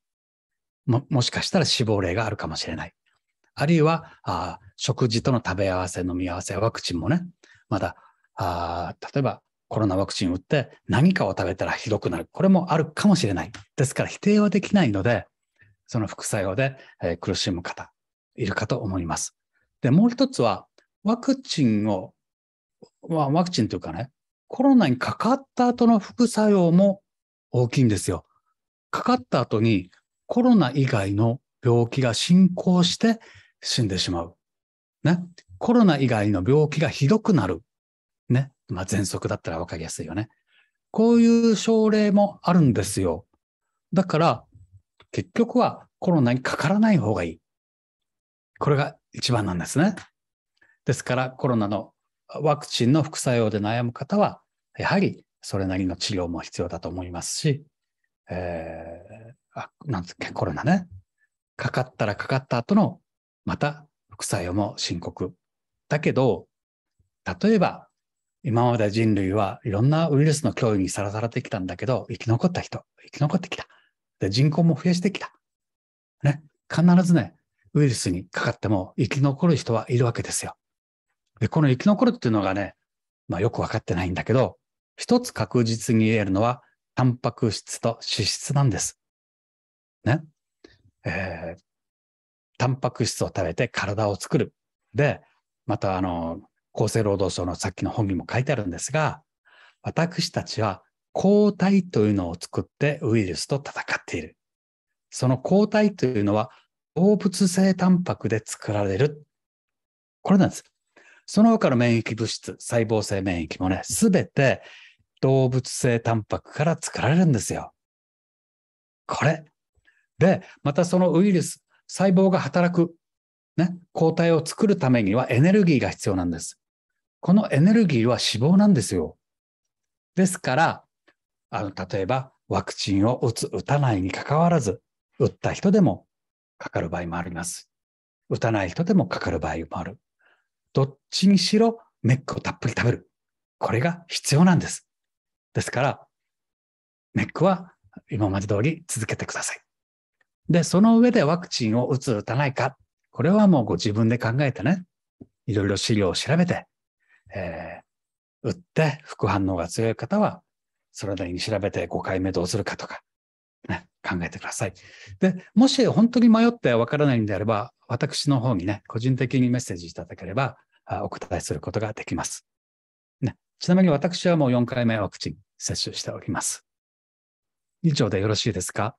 Speaker 1: も、もしかしたら死亡例があるかもしれない。あるいは、あ食事との食べ合わせ、飲み合わせ、ワクチンもね、まだあ例えばコロナワクチン打って何かを食べたらひどくなる。これもあるかもしれない。ですから否定はできないので、その副作用で、え苦しむ方いるかと思います。で、もう一つはワクチンを、まワクチンというかね、コロナにかかった後の副作用も大きいんですよ。かかった後にコロナ以外の病気が進行して死んでしまう。ね。コロナ以外の病気がひどくなる。ね。まあ、喘息だったらわかりやすいよね。こういう症例もあるんですよ。だから、結局はコロナにかからない方がいい。これが一番なんですね。ですから、コロナのワクチンの副作用で悩む方は、やはりそれなりの治療も必要だと思いますし、えー、あなんつっけ、コロナね。かかったらかかった後の、また副作用も深刻。だけど、例えば、今まで人類はいろんなウイルスの脅威にさらされてきたんだけど、生き残った人、生き残ってきた。で人口も増やしてきた。ね。必ずね、ウイルスにかかっても生き残る人はいるわけですよ。で、この生き残るっていうのがね、まあよくわかってないんだけど、一つ確実に言えるのは、タンパク質と脂質なんです。ね。えー、タンパク質を食べて体を作る。で、またあの厚生労働省のさっきの本にも書いてあるんですが私たちは抗体というのを作ってウイルスと戦っているその抗体というのは動物性タンパクで作られるこれなんですその他の免疫物質細胞性免疫もね全て動物性タンパクから作られるんですよこれでまたそのウイルス細胞が働くね、抗体を作るためにはエネルギーが必要なんです。このエネルギーは脂肪なんですよ。ですから、あの例えばワクチンを打つ、打たないにかかわらず、打った人でもかかる場合もあります。打たない人でもかかる場合もある。どっちにしろメックをたっぷり食べる。これが必要なんです。ですから、メックは今まで通り続けてください。で、その上でワクチンを打つ、打たないかこれはもうご自分で考えてね、いろいろ資料を調べて、えー、打って副反応が強い方は、それなりに調べて5回目どうするかとか、ね、考えてください。で、もし本当に迷ってわからないんであれば、私の方にね、個人的にメッセージいただければ、お答えすることができます。ね、ちなみに私はもう4回目ワクチン接種しております。以上でよろしいですか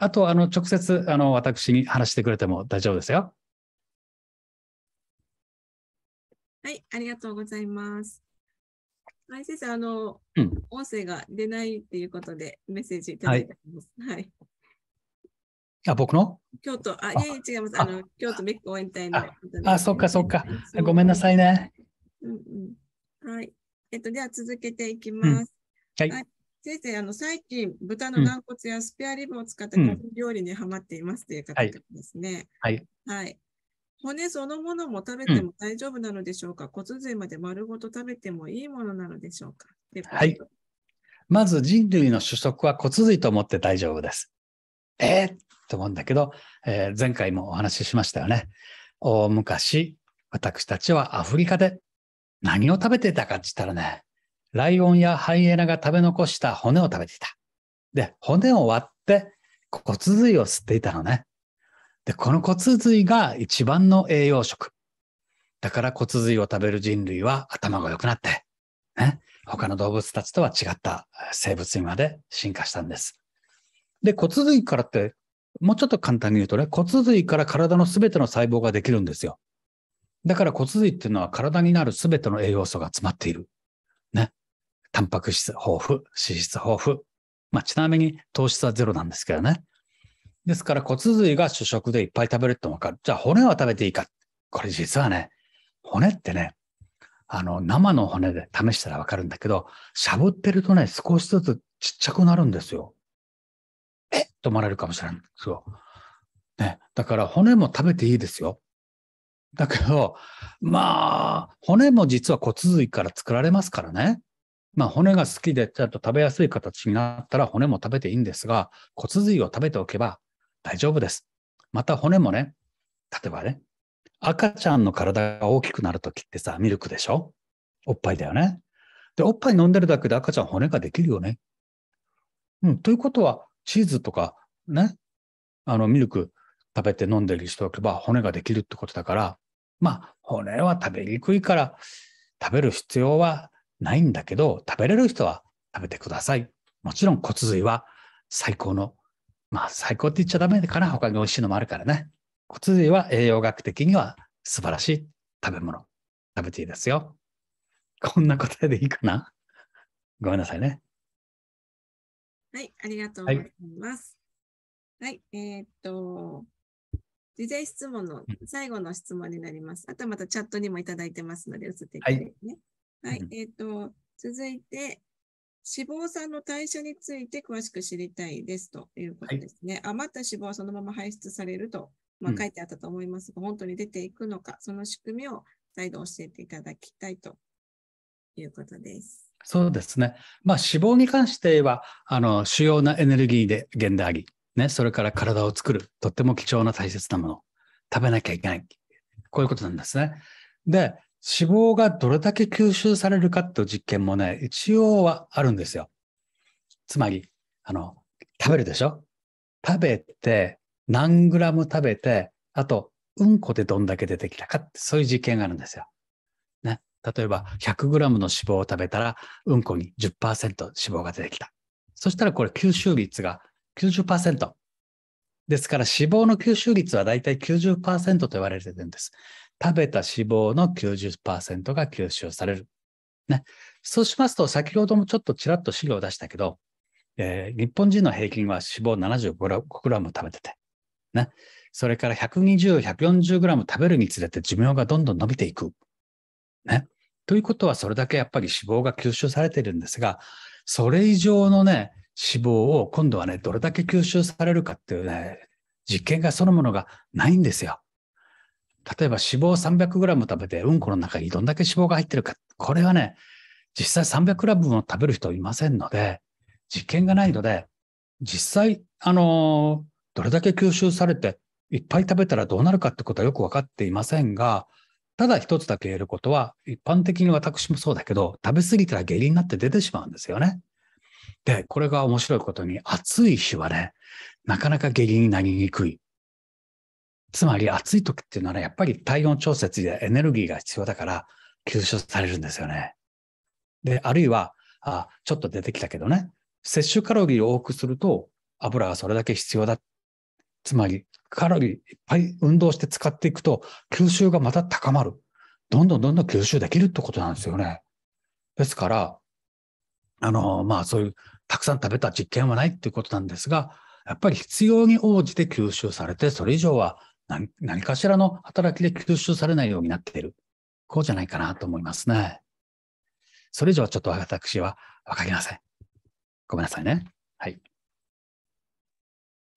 Speaker 1: あと、あの、直接、あの、私に話してくれても大丈夫ですよ。
Speaker 3: はい、ありがとうございます。はい、先生、あの、うん、音声が出ないっていうことで、メッセージいただいてます。はい。はい、あ、僕の京都、あ、いえいえ、違います。あの、京都メック応援隊の。あ、そっかそっか。ごめんなさいね。うんうん。はい。えっと、では続けていきます。うん、はい。先生、あの、最近、豚の軟骨やスペアリブを使った料理にはまっていますという方ですね。うん、はい。はい骨そのものも食べても大丈夫なのでしょうか、うん、骨髄まで丸ごと食べてもいいものなのでしょうかはい。
Speaker 1: まず人類の主食は骨髄と思って大丈夫です。えー、と思うんだけど、えー、前回もお話ししましたよね。大昔、私たちはアフリカで何を食べていたかって言ったらね、ライオンやハイエナが食べ残した骨を食べていた。で、骨を割って骨髄を吸っていたのね。で、この骨髄が一番の栄養食。だから骨髄を食べる人類は頭が良くなって、ね、他の動物たちとは違った生物にまで進化したんです。で、骨髄からって、もうちょっと簡単に言うとね、骨髄から体の全ての細胞ができるんですよ。だから骨髄っていうのは体になる全ての栄養素が詰まっている。ね。タンパク質豊富、脂質豊富。まあ、ちなみに糖質はゼロなんですけどね。ですから骨髄が主食でいっぱい食べるって分かる。じゃあ骨は食べていいか。これ実はね、骨ってね、あの、生の骨で試したら分かるんだけど、しゃぶってるとね、少しずつちっちゃくなるんですよ。えっと思われるかもしれないんでね。だから骨も食べていいですよ。だけど、まあ、骨も実は骨髄から作られますからね。まあ、骨が好きでちゃんと食べやすい形になったら骨も食べていいんですが、骨髄を食べておけば大丈夫です。また骨もね、例えばね、赤ちゃんの体が大きくなるときってさ、ミルクでしょおっぱいだよね。で、おっぱい飲んでるだけで赤ちゃん骨ができるよね。うん、ということは、チーズとかね、あの、ミルク食べて飲んでる人がいば骨ができるってことだから、まあ、骨は食べにくいから、食べる必要はないんだけど、食べれる人は食べてください。もちろん骨髄は最高のまあ最高って言っちゃダメかな。他に美味しいのもあるからね。骨髄は栄養学的には素晴らしい食べ物。食べていいですよ。こんな答えでいいかな。
Speaker 2: ごめんなさいね。
Speaker 3: はい、ありがとうございます。はい、はい、えー、っと、事前質問の最後の質問になります。あとまたチャットにもいただいてますので、移っていただいね。はい、はい、えー、っと、続いて、脂肪酸の代謝について詳しく知りたいですということですね。はい、余った脂肪はそのまま排出されると、まあ、書いてあったと思いますが、うん、本当に出ていくのか、その仕組みを再度教えていただきたいということです。
Speaker 1: そうですね。まあ、脂肪に関しては、あの、主要なエネルギーで源であり、ね、それから体を作る、とっても貴重な大切なもの、食べなきゃいけない。こういうことなんですね。で、脂肪がどれだけ吸収されるかっていう実験もね、一応はあるんですよ。つまり、あの、食べるでしょ食べて、何グラム食べて、あと、うんこでどんだけ出てきたかって、そういう実験があるんですよ。ね。例えば、100グラムの脂肪を食べたら、うんこに10%脂肪が出てきた。そしたらこれ吸収率が90%。ですから脂肪の吸収率はだいたい90%と言われてるんです。食べた脂肪の90%が吸収される。ね。そうしますと、先ほどもちょっとちらっと資料を出したけど、えー、日本人の平均は脂肪 75g 食べてて、ね。それから120、140g 食べるにつれて寿命がどんどん伸びていく。ね。ということは、それだけやっぱり脂肪が吸収されているんですが、それ以上のね、脂肪を今度はね、どれだけ吸収されるかっていうね、実験がそのものがないんですよ。例えば脂肪 300g 食べて、うんこの中にどんだけ脂肪が入ってるか、これはね、実際 300g も食べる人いませんので、実験がないので、実際、あの、どれだけ吸収されて、いっぱい食べたらどうなるかってことはよく分かっていませんが、ただ一つだけ言えることは、一般的に私もそうだけど、食べ過ぎたら下痢になって出てしまうんですよね。で、これが面白いことに、暑い日はね、なかなか下痢になりにくい。つまり暑い時っていうのは、ね、やっぱり体温調節やエネルギーが必要だから吸収されるんですよね。で、あるいは、あちょっと出てきたけどね、摂取カロリーを多くすると油がそれだけ必要だ。つまりカロリーいっぱい運動して使っていくと吸収がまた高まる。どんどんどんどん吸収できるってことなんですよね。ですから、あの、まあそういうたくさん食べた実験はないっていうことなんですが、やっぱり必要に応じて吸収されて、それ以上は何何かしらの働きで吸収されないようになっている。こうじゃないかなと思いますね。それ以上はちょっと私は
Speaker 2: わかりません。ごめんなさいね。はい。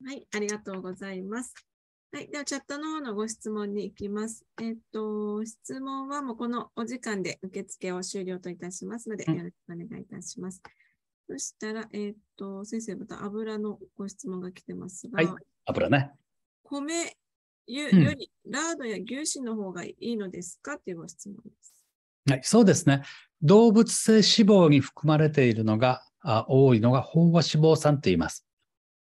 Speaker 3: はい、ありがとうございます。はい、ではチャットの方のご質問に行きます。えっ、ー、と、質問はもうこのお時間で受付を終了といたしますので、よろしくお願いいたします。うん、そしたら、えっ、ー、と、先生、また油のご質問が来てますが、はい、油ね。米ゆうん、よりラードや牛脂の方がいいのですかというご質問です。
Speaker 1: はい、そうですね。動物性脂肪に含まれているのがあ多いのが飽和脂肪酸と言います。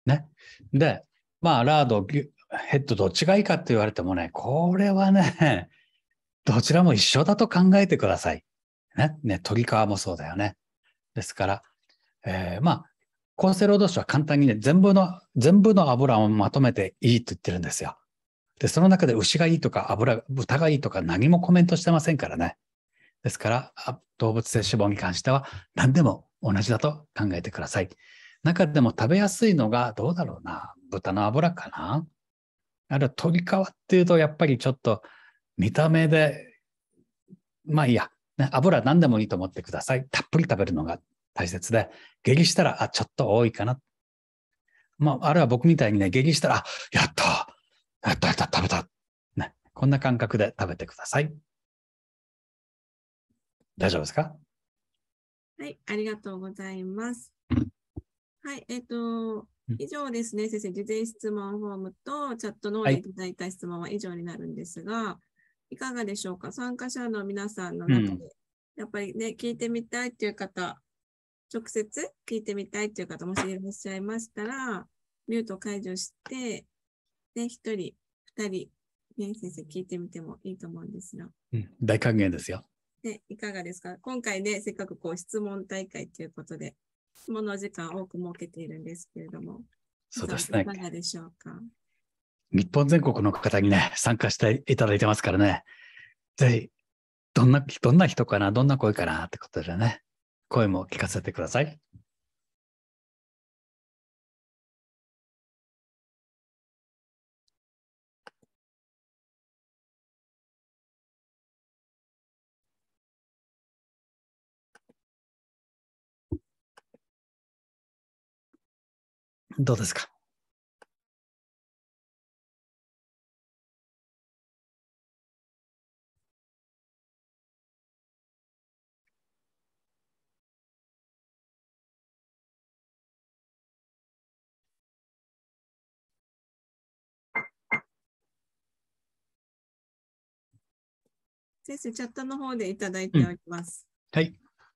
Speaker 1: ね。で、まあ、ラード、ヘッドどっちがいいかって言われてもね、これはね、どちらも一緒だと考えてください。ね。ね、鶏皮もそうだよね。ですから、えー、まあ、厚生労働省は簡単にね、全部の、全部の油をまとめていいと言ってるんですよ。で、その中で牛がいいとか油、豚がいいとか何もコメントしてませんからね。ですから、動物性脂肪に関しては何でも同じだと考えてください。中でも食べやすいのがどうだろうな。豚の油かな。あるいは鶏皮っていうとやっぱりちょっと見た目で、まあいいや、ね、油何でもいいと思ってください。たっぷり食べるのが大切で、下痢したら、あ、ちょっと多いかな。まあ、あるいは僕みたいにね、下痢したら、あ、やったあ、食べた、食べた。ね、こんな感覚で食べてください。大丈夫ですか
Speaker 3: はい、ありがとうございます。はい、えっ、ー、と、以上ですね、先生、事前質問フォームとチャットのいただいた質問は以上になるんですが、はい、いかがでしょうか参加者の皆さんの中で、うん、やっぱりね、聞いてみたいという方、直接聞いてみたいという方、もしいらっしゃいましたら、ミュート解除して、で1人、2人、ね、先生聞いてみてもいいと思うんですが。う
Speaker 1: ん、大歓迎ですよ。
Speaker 3: で、いかがですか今回ね、せっかくこう質問大会ということで、質問の時間多く設けているんですけれども、
Speaker 1: そうですね。いか
Speaker 3: がでしょうか
Speaker 1: 日本全国の方にね、参加していただいてますからね、ぜひ、どんな、どんな人かな、どんな声かなってことでね、声も聞かせて
Speaker 2: ください。どうですか
Speaker 3: 先生、チャットの方でいただいております。うん、はい。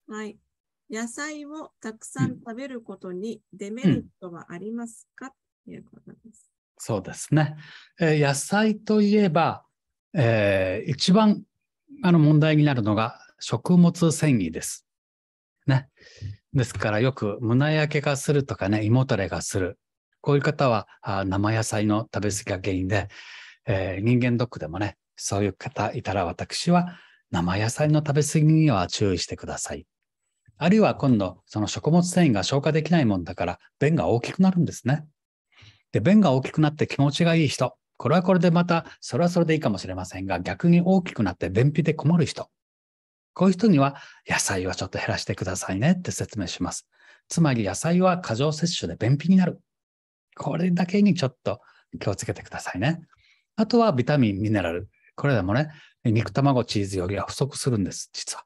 Speaker 3: はい。野菜をたくさん食べることにデメリットはありますか、ということです。
Speaker 1: そうですね。えー、野菜といえば、えー、一番あの問題になるのが食物繊維です。ね。ですからよく胸焼けがするとかね、胃もたれがする。こういう方はあ生野菜の食べ過ぎが原因で、えー、人間ドックでもね、そういう方いたら私は生野菜の食べ過ぎには注意してください。あるいは今度、その食物繊維が消化できないもんだから、便が大きくなるんですね。で、便が大きくなって気持ちがいい人、これはこれでまた、それはそれでいいかもしれませんが、逆に大きくなって便秘で困る人、こういう人には、野菜はちょっと減らしてくださいねって説明します。つまり、野菜は過剰摂取で便秘になる。これだけにちょっと気をつけてくださいね。あとは、ビタミン、ミネラル。これでもね、肉、卵、チーズよりは不足するんです、実は。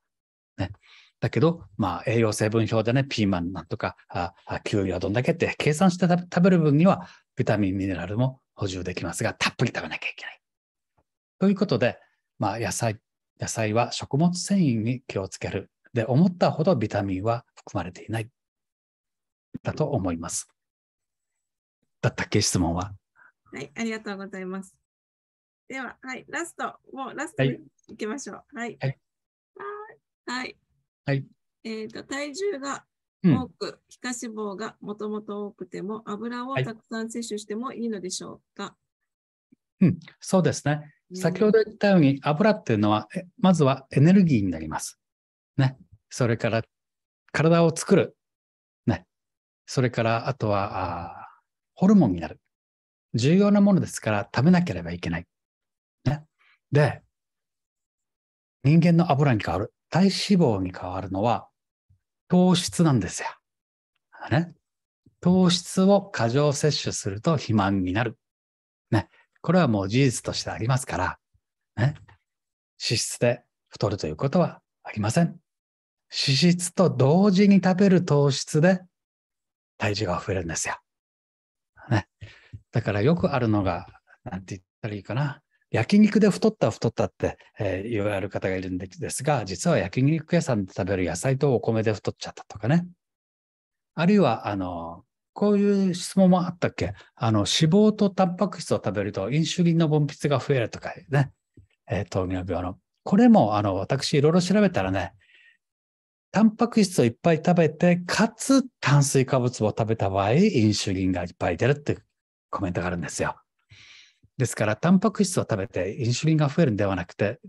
Speaker 1: だけど、まあ、栄養成分表でね、ピーマンなんとか、あキュウリはどんだけって計算して食べる分には、ビタミン、ミネラルも補充できますが、たっぷり食べなきゃいけない。ということで、まあ、野菜、野菜は食物繊維に気をつける。で、思ったほどビタミンは含まれていない。だと思います。だったっけ、質問は。
Speaker 3: はい、ありがとうございます。では、はい、ラスト、もうラスト、にい、きましょう。はい。はい。はいはい。えっ、と、体重が多く、皮下脂肪がもともと多くても、油をたくさん摂取してもいいのでしょうか、は
Speaker 1: い、うん、そうですね。先ほど言ったように、油っていうのは、まずはエネルギーになります。ね。それから、体を作る。ね。それから、あとはあ、ホルモンになる。重要なものですから食べなければいけない。ね。で、人間の油に変わる。体脂肪に変わるのは糖質なんですよ。ね、糖質を過剰摂取すると肥満になる。ね、これはもう事実としてありますから、ね、脂質で太るということはありません。脂質と同時に食べる糖質で体重が増えるんですよ。ね、だからよくあるのが、なんて言ったらいいかな。焼肉で太った太ったって、えー、言われる方がいるんですが、実は焼肉屋さんで食べる野菜とお米で太っちゃったとかね。あるいは、あの、こういう質問もあったっけあの、脂肪とタンパク質を食べるとインシュリンの分泌が増えるとかね。えー、糖尿病の。これも、あの、私いろいろ調べたらね、タンパク質をいっぱい食べて、かつ炭水化物を食べた場合、インシュリンがいっぱい出るってコメントがあるんですよ。ですから、タンパク質を食べてインシュリンが増えるんではなくて、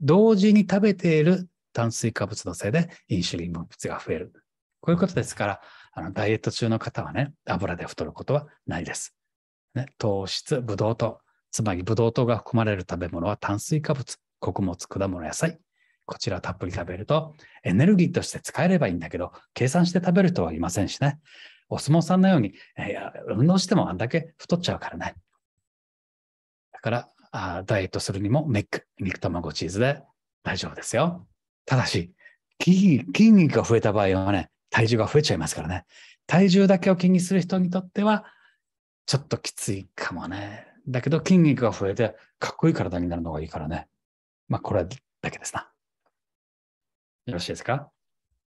Speaker 1: 同時に食べている炭水化物のせいでインシュリン分泌が増える。こういうことですから、あのダイエット中の方はね、油で太ることはないです。ね、糖質、ブドウ糖、つまりブドウ糖が含まれる食べ物は炭水化物、穀物、果物、野菜。こちらをたっぷり食べると、エネルギーとして使えればいいんだけど、計算して食べるとはいませんしね。お相撲さんのように、えー、運動してもあんだけ太っちゃうからね。からあダイエットするにもメック、肉卵チーズで大丈夫ですよ。ただし、筋肉が増えた場合はね、体重が増えちゃいますからね。体重だけを気にする人にとっては、ちょっときついかもね。だけど筋肉が増えて、かっこいい体になるのがいいからね。まあ、これだけですな。よろしいですか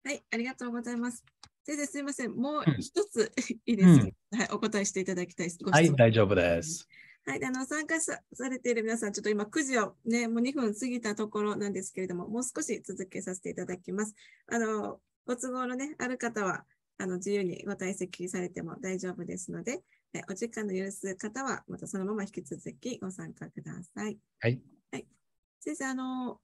Speaker 3: はい、ありがとうございます。先生、すみません。もう一つ、うん、いいです、うん、はい、お答えしていただきたいです。はい、大丈夫です。はい、あの参加者されている皆さん、ちょっと今9時をね、もう2分過ぎたところなんですけれども、もう少し続けさせていただきます。あのご都合のね、ある方はあの自由にご退席されても大丈夫ですので、えお時間の許す方は、またそのまま引き続きご参加ください。
Speaker 2: はい。はい、
Speaker 3: 先生、あの、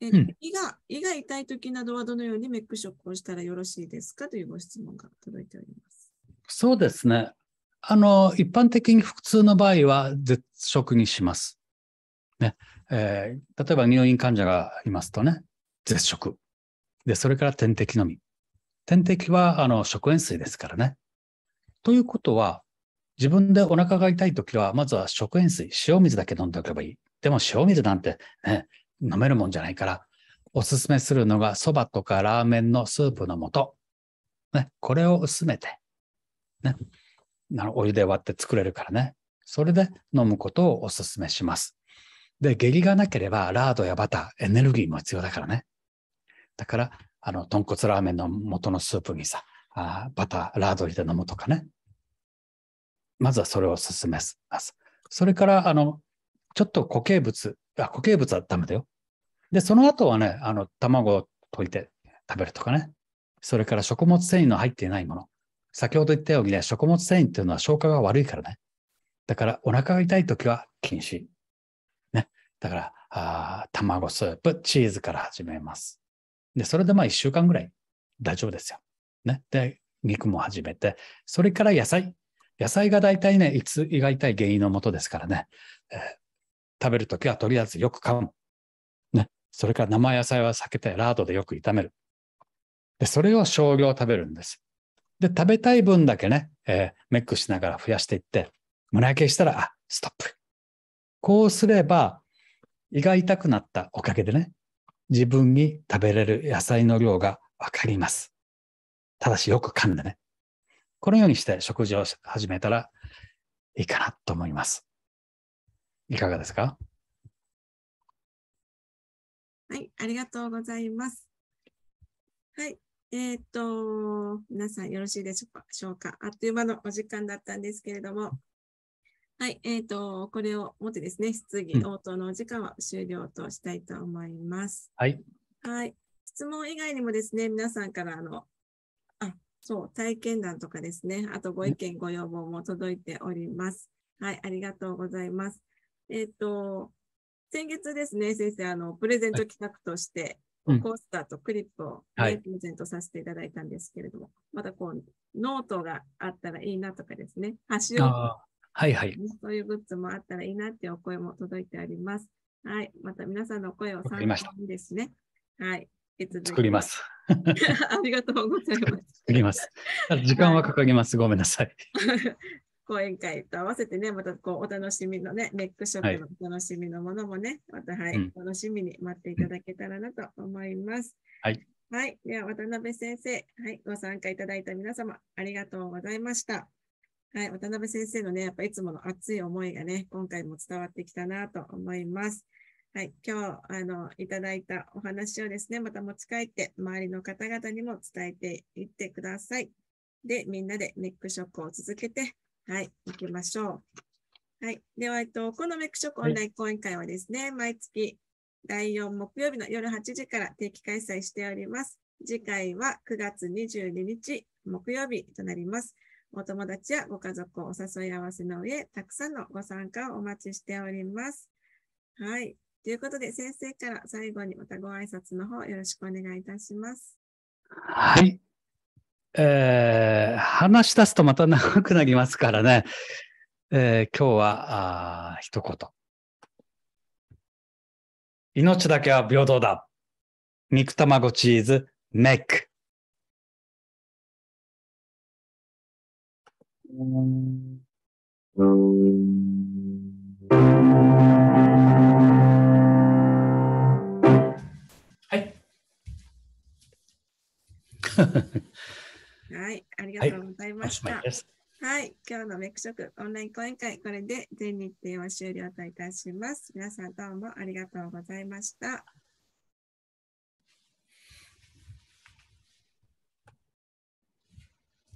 Speaker 3: え、うん、胃が胃が痛い時などはどのようにメック食をしたらよろしいですかというご質問が届いております。
Speaker 1: そうですね。あの、一般的に腹痛の場合は絶食にします。ね。えー、例えば入院患者がいますとね、絶食。で、それから点滴のみ。点滴は、あの、食塩水ですからね。ということは、自分でお腹が痛いときは、まずは食塩水、塩水だけ飲んでおけばいい。でも塩水なんてね、飲めるもんじゃないから、おすすめするのが蕎麦とかラーメンのスープの素。ね、これを薄めて、ね、お湯で割って作れるからね。それで飲むことをお勧めします。で、下痢がなければ、ラードやバター、エネルギーも必要だからね。だから、あの、豚骨ラーメンの元のスープにさ、あバター、ラード入れて飲むとかね。まずはそれをお勧めします。それから、あの、ちょっと固形物、あ固形物はダメだよ。で、その後はね、あの、卵を溶いて食べるとかね。それから食物繊維の入っていないもの。先ほど言ったようにね、食物繊維っていうのは消化が悪いからね。だからお腹が痛いときは禁止。ね。だから、あ卵スープ、チーズから始めます。で、それでまあ1週間ぐらい大丈夫ですよ。ね。で、肉も始めて、それから野菜。野菜が大体ね、いつ胃が痛い原因のもとですからね。えー、食べるときはとりあえずよく噛む。ね。それから生野菜は避けてラードでよく炒める。で、それを少量食べるんです。で、食べたい分だけね、えー、メックしながら増やしていって、胸焼けしたら、あ、ストップ。こうすれば、胃が痛くなったおかげでね、自分に食べれる野菜の量がわかります。ただしよく噛んでね。このようにして食事を始めたらいいかなと思い
Speaker 2: ます。いかがですか
Speaker 3: はい、ありがとうございます。はい、えっ、と、皆さんよろしいでしょうか。あっという間のお時間だったんですけれども、はい、えっ、と、これをもってですね、質疑応答のお時間は終了としたいと思います。はい。はい。質問以外にもですね、皆さんからあの、あ、そう、体験談とかですね、あとご意見、ご要望も届いております。はい、ありがとうございます。えっ、と、先月ですね、先生、あの、プレゼント企画として、コースターとクリップを、ね、プレゼントさせていただいたんですけれども、はい、またこう、ノートがあったらいいなとかですね、橋を、はいはい。そういうグッズもあったらいいなっていうお声も届いてあります。はい。また皆さんの声を参考にですね。はい。作ります。ありがとうございます。作りま
Speaker 1: す。時間は掲げます。ごめんなさい。
Speaker 3: 講演会と合わせてね、またこうお楽しみのね、ネックショップのお楽しみのものもね、はい、またはい、うん、楽しみに待っていただけたらなと思います。はい。はい。では、渡辺先生、はい、ご参加いただいた皆様、ありがとうございました。はい、渡辺先生のね、やっぱいつもの熱い思いがね、今回も伝わってきたなと思います。はい、今日あのいただいたお話をですね、また持ち帰って周りの方々にも伝えていってください。で、みんなでネックショックを続けて、はい、行きましょう。はい。では、えっと、このメイクショックオンライン講演会はですね、はい、毎月第4木曜日の夜8時から定期開催しております。次回は9月22日木曜日となります。お友達やご家族をお誘い合わせの上、たくさんのご参加をお待ちしております。はい。ということで、先生から最後にまたご挨拶の方よろしくお願いいたします。は
Speaker 1: い。えー、話し出すとまた長くなりますからね、えー、今日はあ一言。命だけは平等
Speaker 2: だ。肉卵チーズ、メック。
Speaker 3: はい。はい、ありがとうございました。はい、はい、今日のメックショッ食オンライン講演会、これで全日程は終了といたします。皆さんどうもありがとうございました。